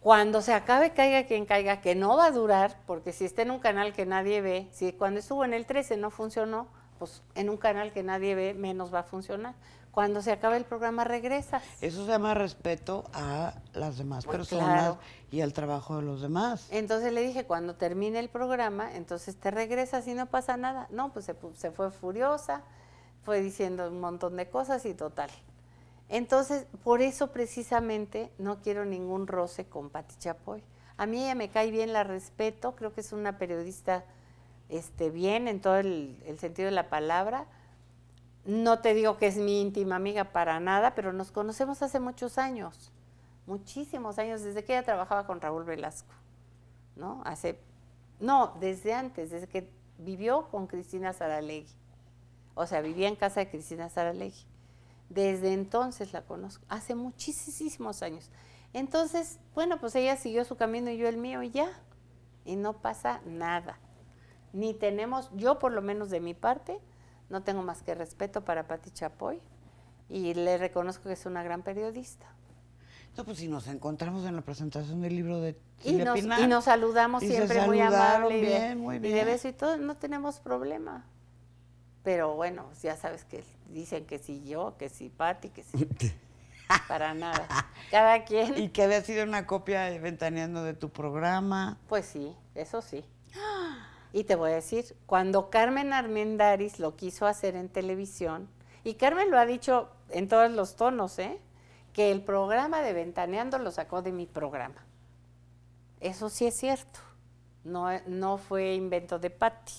Cuando se acabe, caiga quien caiga, que no va a durar, porque si está en un canal que nadie ve, si cuando estuvo en el 13 no funcionó, pues en un canal que nadie ve, menos va a funcionar cuando se acabe el programa regresas. Eso se llama respeto a las demás pues personas y al trabajo de los demás. Entonces le dije, cuando termine el programa, entonces te regresas y no pasa nada. No, pues se, se fue furiosa, fue diciendo un montón de cosas y total. Entonces, por eso precisamente no quiero ningún roce con Pati Chapoy. A mí ella me cae bien, la respeto, creo que es una periodista este, bien en todo el sentido de la palabra no te digo que es mi íntima amiga para nada, pero nos conocemos hace muchos años, muchísimos años, desde que ella trabajaba con Raúl Velasco, ¿no? Hace, no, desde antes, desde que vivió con Cristina Saralegui. O sea, vivía en casa de Cristina Saralegui. Desde entonces la conozco, hace muchísimos años. Entonces, bueno, pues ella siguió su camino y yo el mío y ya. Y no pasa nada. Ni tenemos, yo por lo menos de mi parte, no tengo más que respeto para Pati Chapoy y le reconozco que es una gran periodista. No, pues si nos encontramos en la presentación del libro de y nos, saludamos siempre muy amable y, de, muy bien. y de beso y todo, no tenemos problema. Pero bueno, ya sabes que dicen que si yo, que si Pati, que sí Para nada. Cada quien. Y que había sido una copia ventaneando de tu programa. Pues sí, eso sí. ¡Ah! Y te voy a decir, cuando Carmen Armendaris lo quiso hacer en televisión, y Carmen lo ha dicho en todos los tonos, ¿eh? que el programa de Ventaneando lo sacó de mi programa. Eso sí es cierto. No, no fue invento de Patti.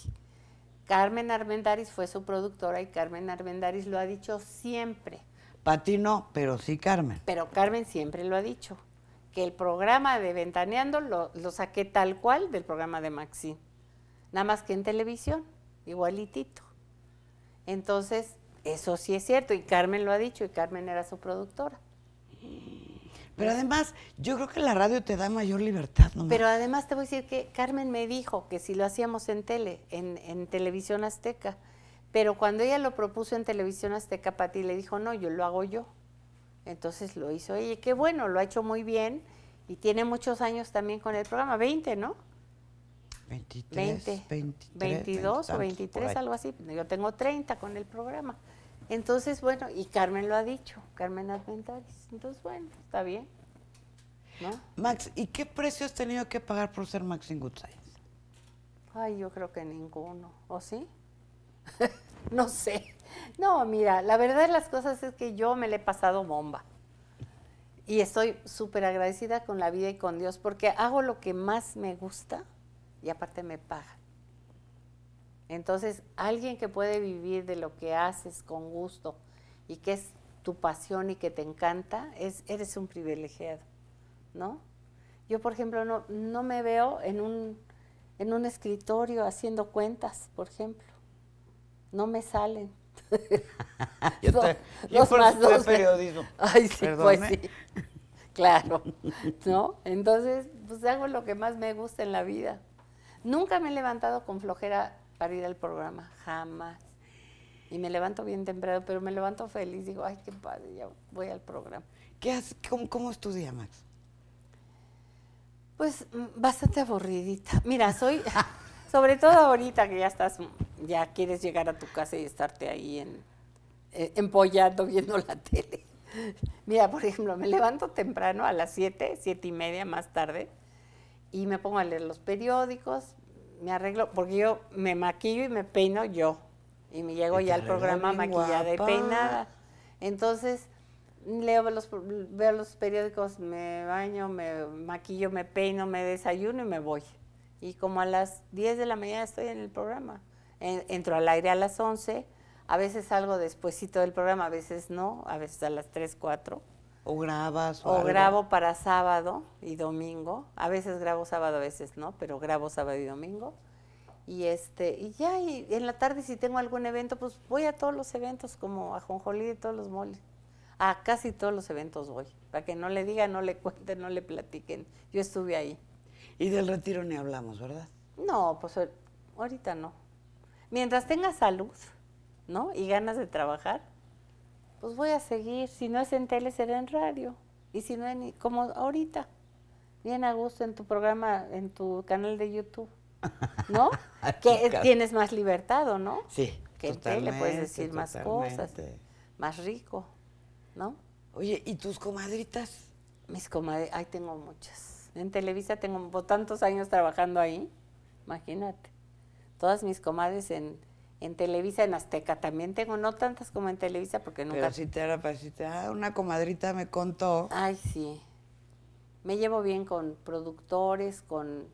Carmen Armendaris fue su productora y Carmen Armendaris lo ha dicho siempre. Patti no, pero sí Carmen. Pero Carmen siempre lo ha dicho. Que el programa de Ventaneando lo, lo saqué tal cual del programa de Maxi nada más que en televisión, igualitito. Entonces, eso sí es cierto, y Carmen lo ha dicho, y Carmen era su productora. Pero además, yo creo que la radio te da mayor libertad, ¿no? Pero además te voy a decir que Carmen me dijo que si lo hacíamos en tele, en, en televisión azteca, pero cuando ella lo propuso en televisión azteca, Pati le dijo, no, yo lo hago yo. Entonces lo hizo ella, y qué bueno, lo ha hecho muy bien, y tiene muchos años también con el programa, 20, ¿no? 23, 22 o 23, algo así. Yo tengo 30 con el programa. Entonces, bueno, y Carmen lo ha dicho, Carmen Adventaris. Entonces, bueno, está bien. Max, ¿y qué precio has tenido que pagar por ser Max in Ay, yo creo que ninguno. ¿O sí? no sé. No, mira, la verdad de las cosas es que yo me le he pasado bomba. Y estoy súper agradecida con la vida y con Dios porque hago lo que más me gusta y aparte me pagan. Entonces, alguien que puede vivir de lo que haces con gusto y que es tu pasión y que te encanta, es, eres un privilegiado, ¿no? Yo, por ejemplo, no, me veo en un, un escritorio haciendo cuentas, por ejemplo. No me salen. yo, Ay, sí, pues sí. Claro, ¿no? Entonces, pues hago lo que más me gusta en la vida. Nunca me he levantado con flojera para ir al programa, jamás. Y me levanto bien temprano, pero me levanto feliz. Digo, ay, qué padre, ya voy al programa. ¿Qué haces? ¿Cómo, ¿Cómo Max? Pues mm, bastante aburridita. Mira, soy, sobre todo ahorita que ya estás, ya quieres llegar a tu casa y estarte ahí en, eh, empollando viendo la tele. Mira, por ejemplo, me levanto temprano a las 7, 7 y media más tarde, y me pongo a leer los periódicos, me arreglo, porque yo me maquillo y me peino yo. Y me llego ya al programa maquillada y peinada. Entonces, leo los, veo los periódicos, me baño, me maquillo, me peino, me desayuno y me voy. Y como a las 10 de la mañana estoy en el programa. entro al aire a las 11, a veces salgo despuesito del programa, a veces no, a veces a las 3, 4. O grabas. O, grabo para sábado y domingo. A veces grabo sábado, a veces no, pero grabo sábado y domingo. Y este, y ya y en la tarde si tengo algún evento, pues voy a todos los eventos, como a Jonjolí y todos los moles. A casi todos los eventos voy. Para que no le digan, no le cuenten, no le platiquen. Yo estuve ahí. Y del retiro ni hablamos, ¿verdad? No, pues ahorita no. Mientras tenga salud, ¿no? Y ganas de trabajar, pues voy a seguir, si no es en tele será en radio, y si no en, como ahorita, bien a gusto en tu programa, en tu canal de YouTube, ¿no? que tienes más libertad, ¿o no? Sí. Que en tele puedes decir más cosas, más rico, ¿no? Oye, ¿y tus comadritas? Mis comadritas, ay, tengo muchas. En Televisa tengo tantos años trabajando ahí, imagínate. Todas mis comadres en, en Televisa, en Azteca también tengo, no tantas como en Televisa porque nunca... Pero si te era para si ah, una comadrita me contó. Ay, sí. Me llevo bien con productores, con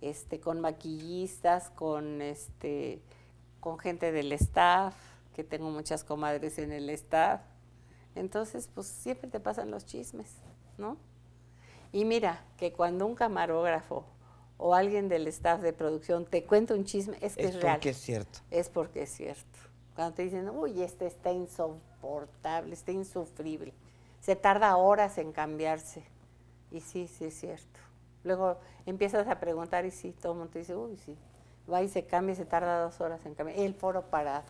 este, con maquillistas, con este, con gente del staff, que tengo muchas comadres en el staff. Entonces, pues siempre te pasan los chismes, ¿no? Y mira, que cuando un camarógrafo o alguien del staff de producción te cuenta un chisme, es que es, real. Es porque es cierto. Es porque es cierto. Cuando te dicen, uy, este está insoportable, está insufrible, se tarda horas en cambiarse. Y sí, sí es cierto. Luego empiezas a preguntar y sí, todo el mundo te dice, uy, sí. Va y se cambia, y se tarda dos horas en cambiar. El foro parado.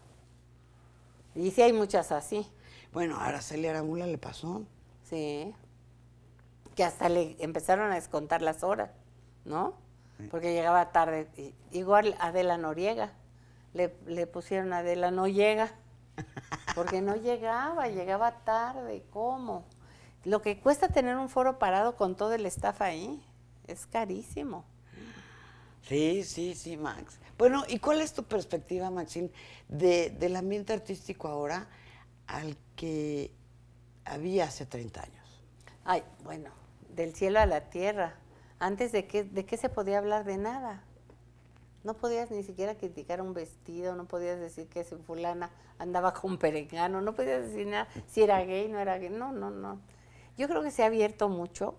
Y sí hay muchas así. Bueno, a Araceli Aramula le pasó. Sí. Que hasta le empezaron a descontar las horas, ¿no? porque llegaba tarde. Igual Adela Noriega, le, le pusieron Adela no llega, porque no llegaba, llegaba tarde, ¿cómo? Lo que cuesta tener un foro parado con todo el staff ahí, es carísimo. Sí, sí, sí, Max. Bueno, ¿y cuál es tu perspectiva, Maxine, del ambiente artístico ahora al que había hace 30 años? Ay, bueno, del cielo a la tierra. Antes de qué, de qué se podía hablar de nada. No podías ni siquiera criticar un vestido, no podías decir que si fulana andaba con peregrino, no podías decir nada, si era gay, no era gay, no, no, no. Yo creo que se ha abierto mucho,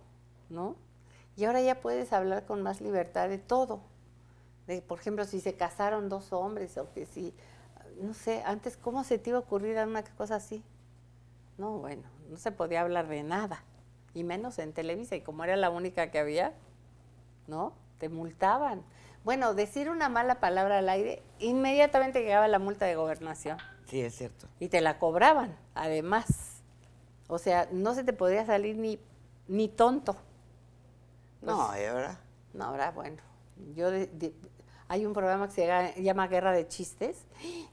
¿no? Y ahora ya puedes hablar con más libertad de todo. De, por ejemplo, si se casaron dos hombres, o que si, no sé, antes, ¿cómo se te iba a ocurrir una cosa así? No, bueno, no se podía hablar de nada, y menos en Televisa, y como era la única que había, ¿no? Te multaban. Bueno, decir una mala palabra al aire, inmediatamente llegaba la multa de gobernación. Sí, es cierto. Y te la cobraban, además. O sea, no se te podía salir ni, ni tonto. no, pues, ¿y ahora? No, bueno. Yo hay un programa que se llama Guerra de Chistes,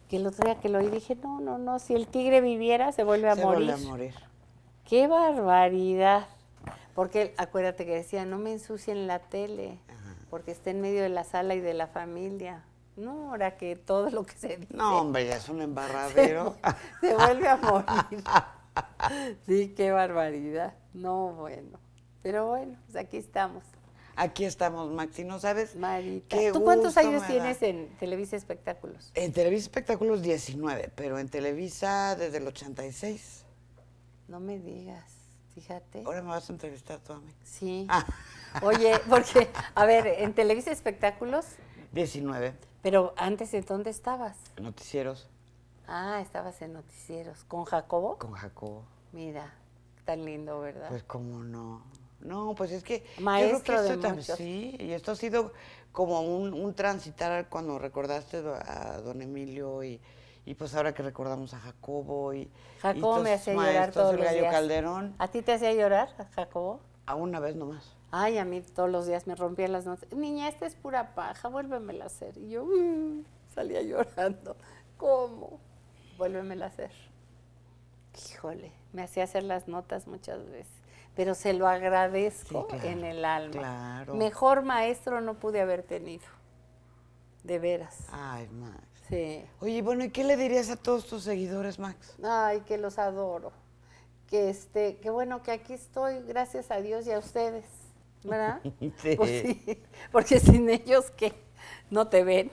que el otro día que lo oí dije, no, no, no, si el tigre viviera se vuelve a morir. Se vuelve a morir. ¡Qué barbaridad! Porque acuérdate que decía, no me ensucien la tele, porque está en medio de la sala y de la familia. No, ahora que todo lo que se dice. No, hombre, ya es un embarradero. Se, vuelve a morir. sí, qué barbaridad. No, bueno. Pero bueno, pues aquí estamos. Aquí estamos, Maxi, ¿no sabes? Marita. ¿Tú cuántos años tienes en Televisa Espectáculos? En Televisa Espectáculos 19, pero en Televisa desde el 86. No me digas. Fíjate. Ahora me vas a entrevistar tú a Sí. Ah. Oye, porque, a ver, en Televisa Espectáculos. 19. Pero antes, ¿en dónde estabas? noticieros. Ah, estabas en Noticieros. ¿Con Jacobo? Con Jacobo. Mira, tan lindo, ¿verdad? Pues cómo no. No, pues es que... Maestro que de Sí, y esto ha sido como un transitar cuando recordaste a don Emilio y y pues ahora que recordamos a Jacobo y. Jacobo me hacía llorar gallo Calderón. ¿A ti te hacía llorar, Jacobo? A una vez nomás. Ay, a mí todos los días me rompían las notas. Niña, esta es pura paja, vuélvemela a hacer. Y yo mm, salía llorando. ¿Cómo? Vuélvemela a hacer. Híjole, me hacía hacer las notas muchas veces. Pero se lo agradezco en el alma. Mejor maestro no pude haber tenido. De veras. Ay, madre. Sí. Oye, bueno, ¿y qué le dirías a todos tus seguidores, Max? Ay, que los adoro. Que este, que bueno que aquí estoy, gracias a Dios y a ustedes. ¿Verdad? Pues sí. porque sin ellos ¿qué? no te ven.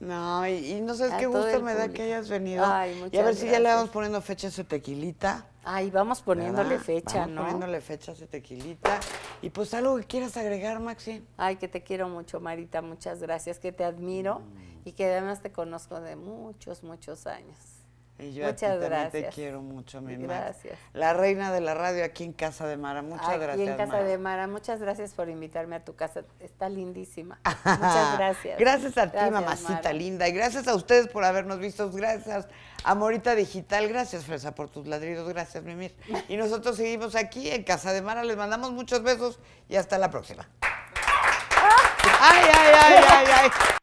No, y, no sé, qué gusto me da que hayas venido. y a ver si ya le vamos poniendo fecha a su tequilita. Ay, vamos poniéndole fecha, vamos ¿no? poniéndole fecha a ese tequilita. Y pues algo que quieras agregar, Maxi. Ay, que te quiero mucho, Marita. Muchas gracias, que te admiro mm. y que además te conozco de muchos, muchos años muchas gracias. te quiero mucho, mi Gracias. La reina de la radio aquí en Casa de Mara. Muchas aquí en Casa de Mara. Muchas gracias por invitarme a tu casa. Está lindísima. muchas gracias. Gracias a ti, mamacita linda. Y gracias a ustedes por habernos visto. Gracias, Amorita Digital. Gracias, Fresa, por tus ladridos. Gracias, Mimir. Y nosotros seguimos aquí en Casa de Mara. Les mandamos muchos besos y hasta la próxima. ay, ay, ay, ay. ay.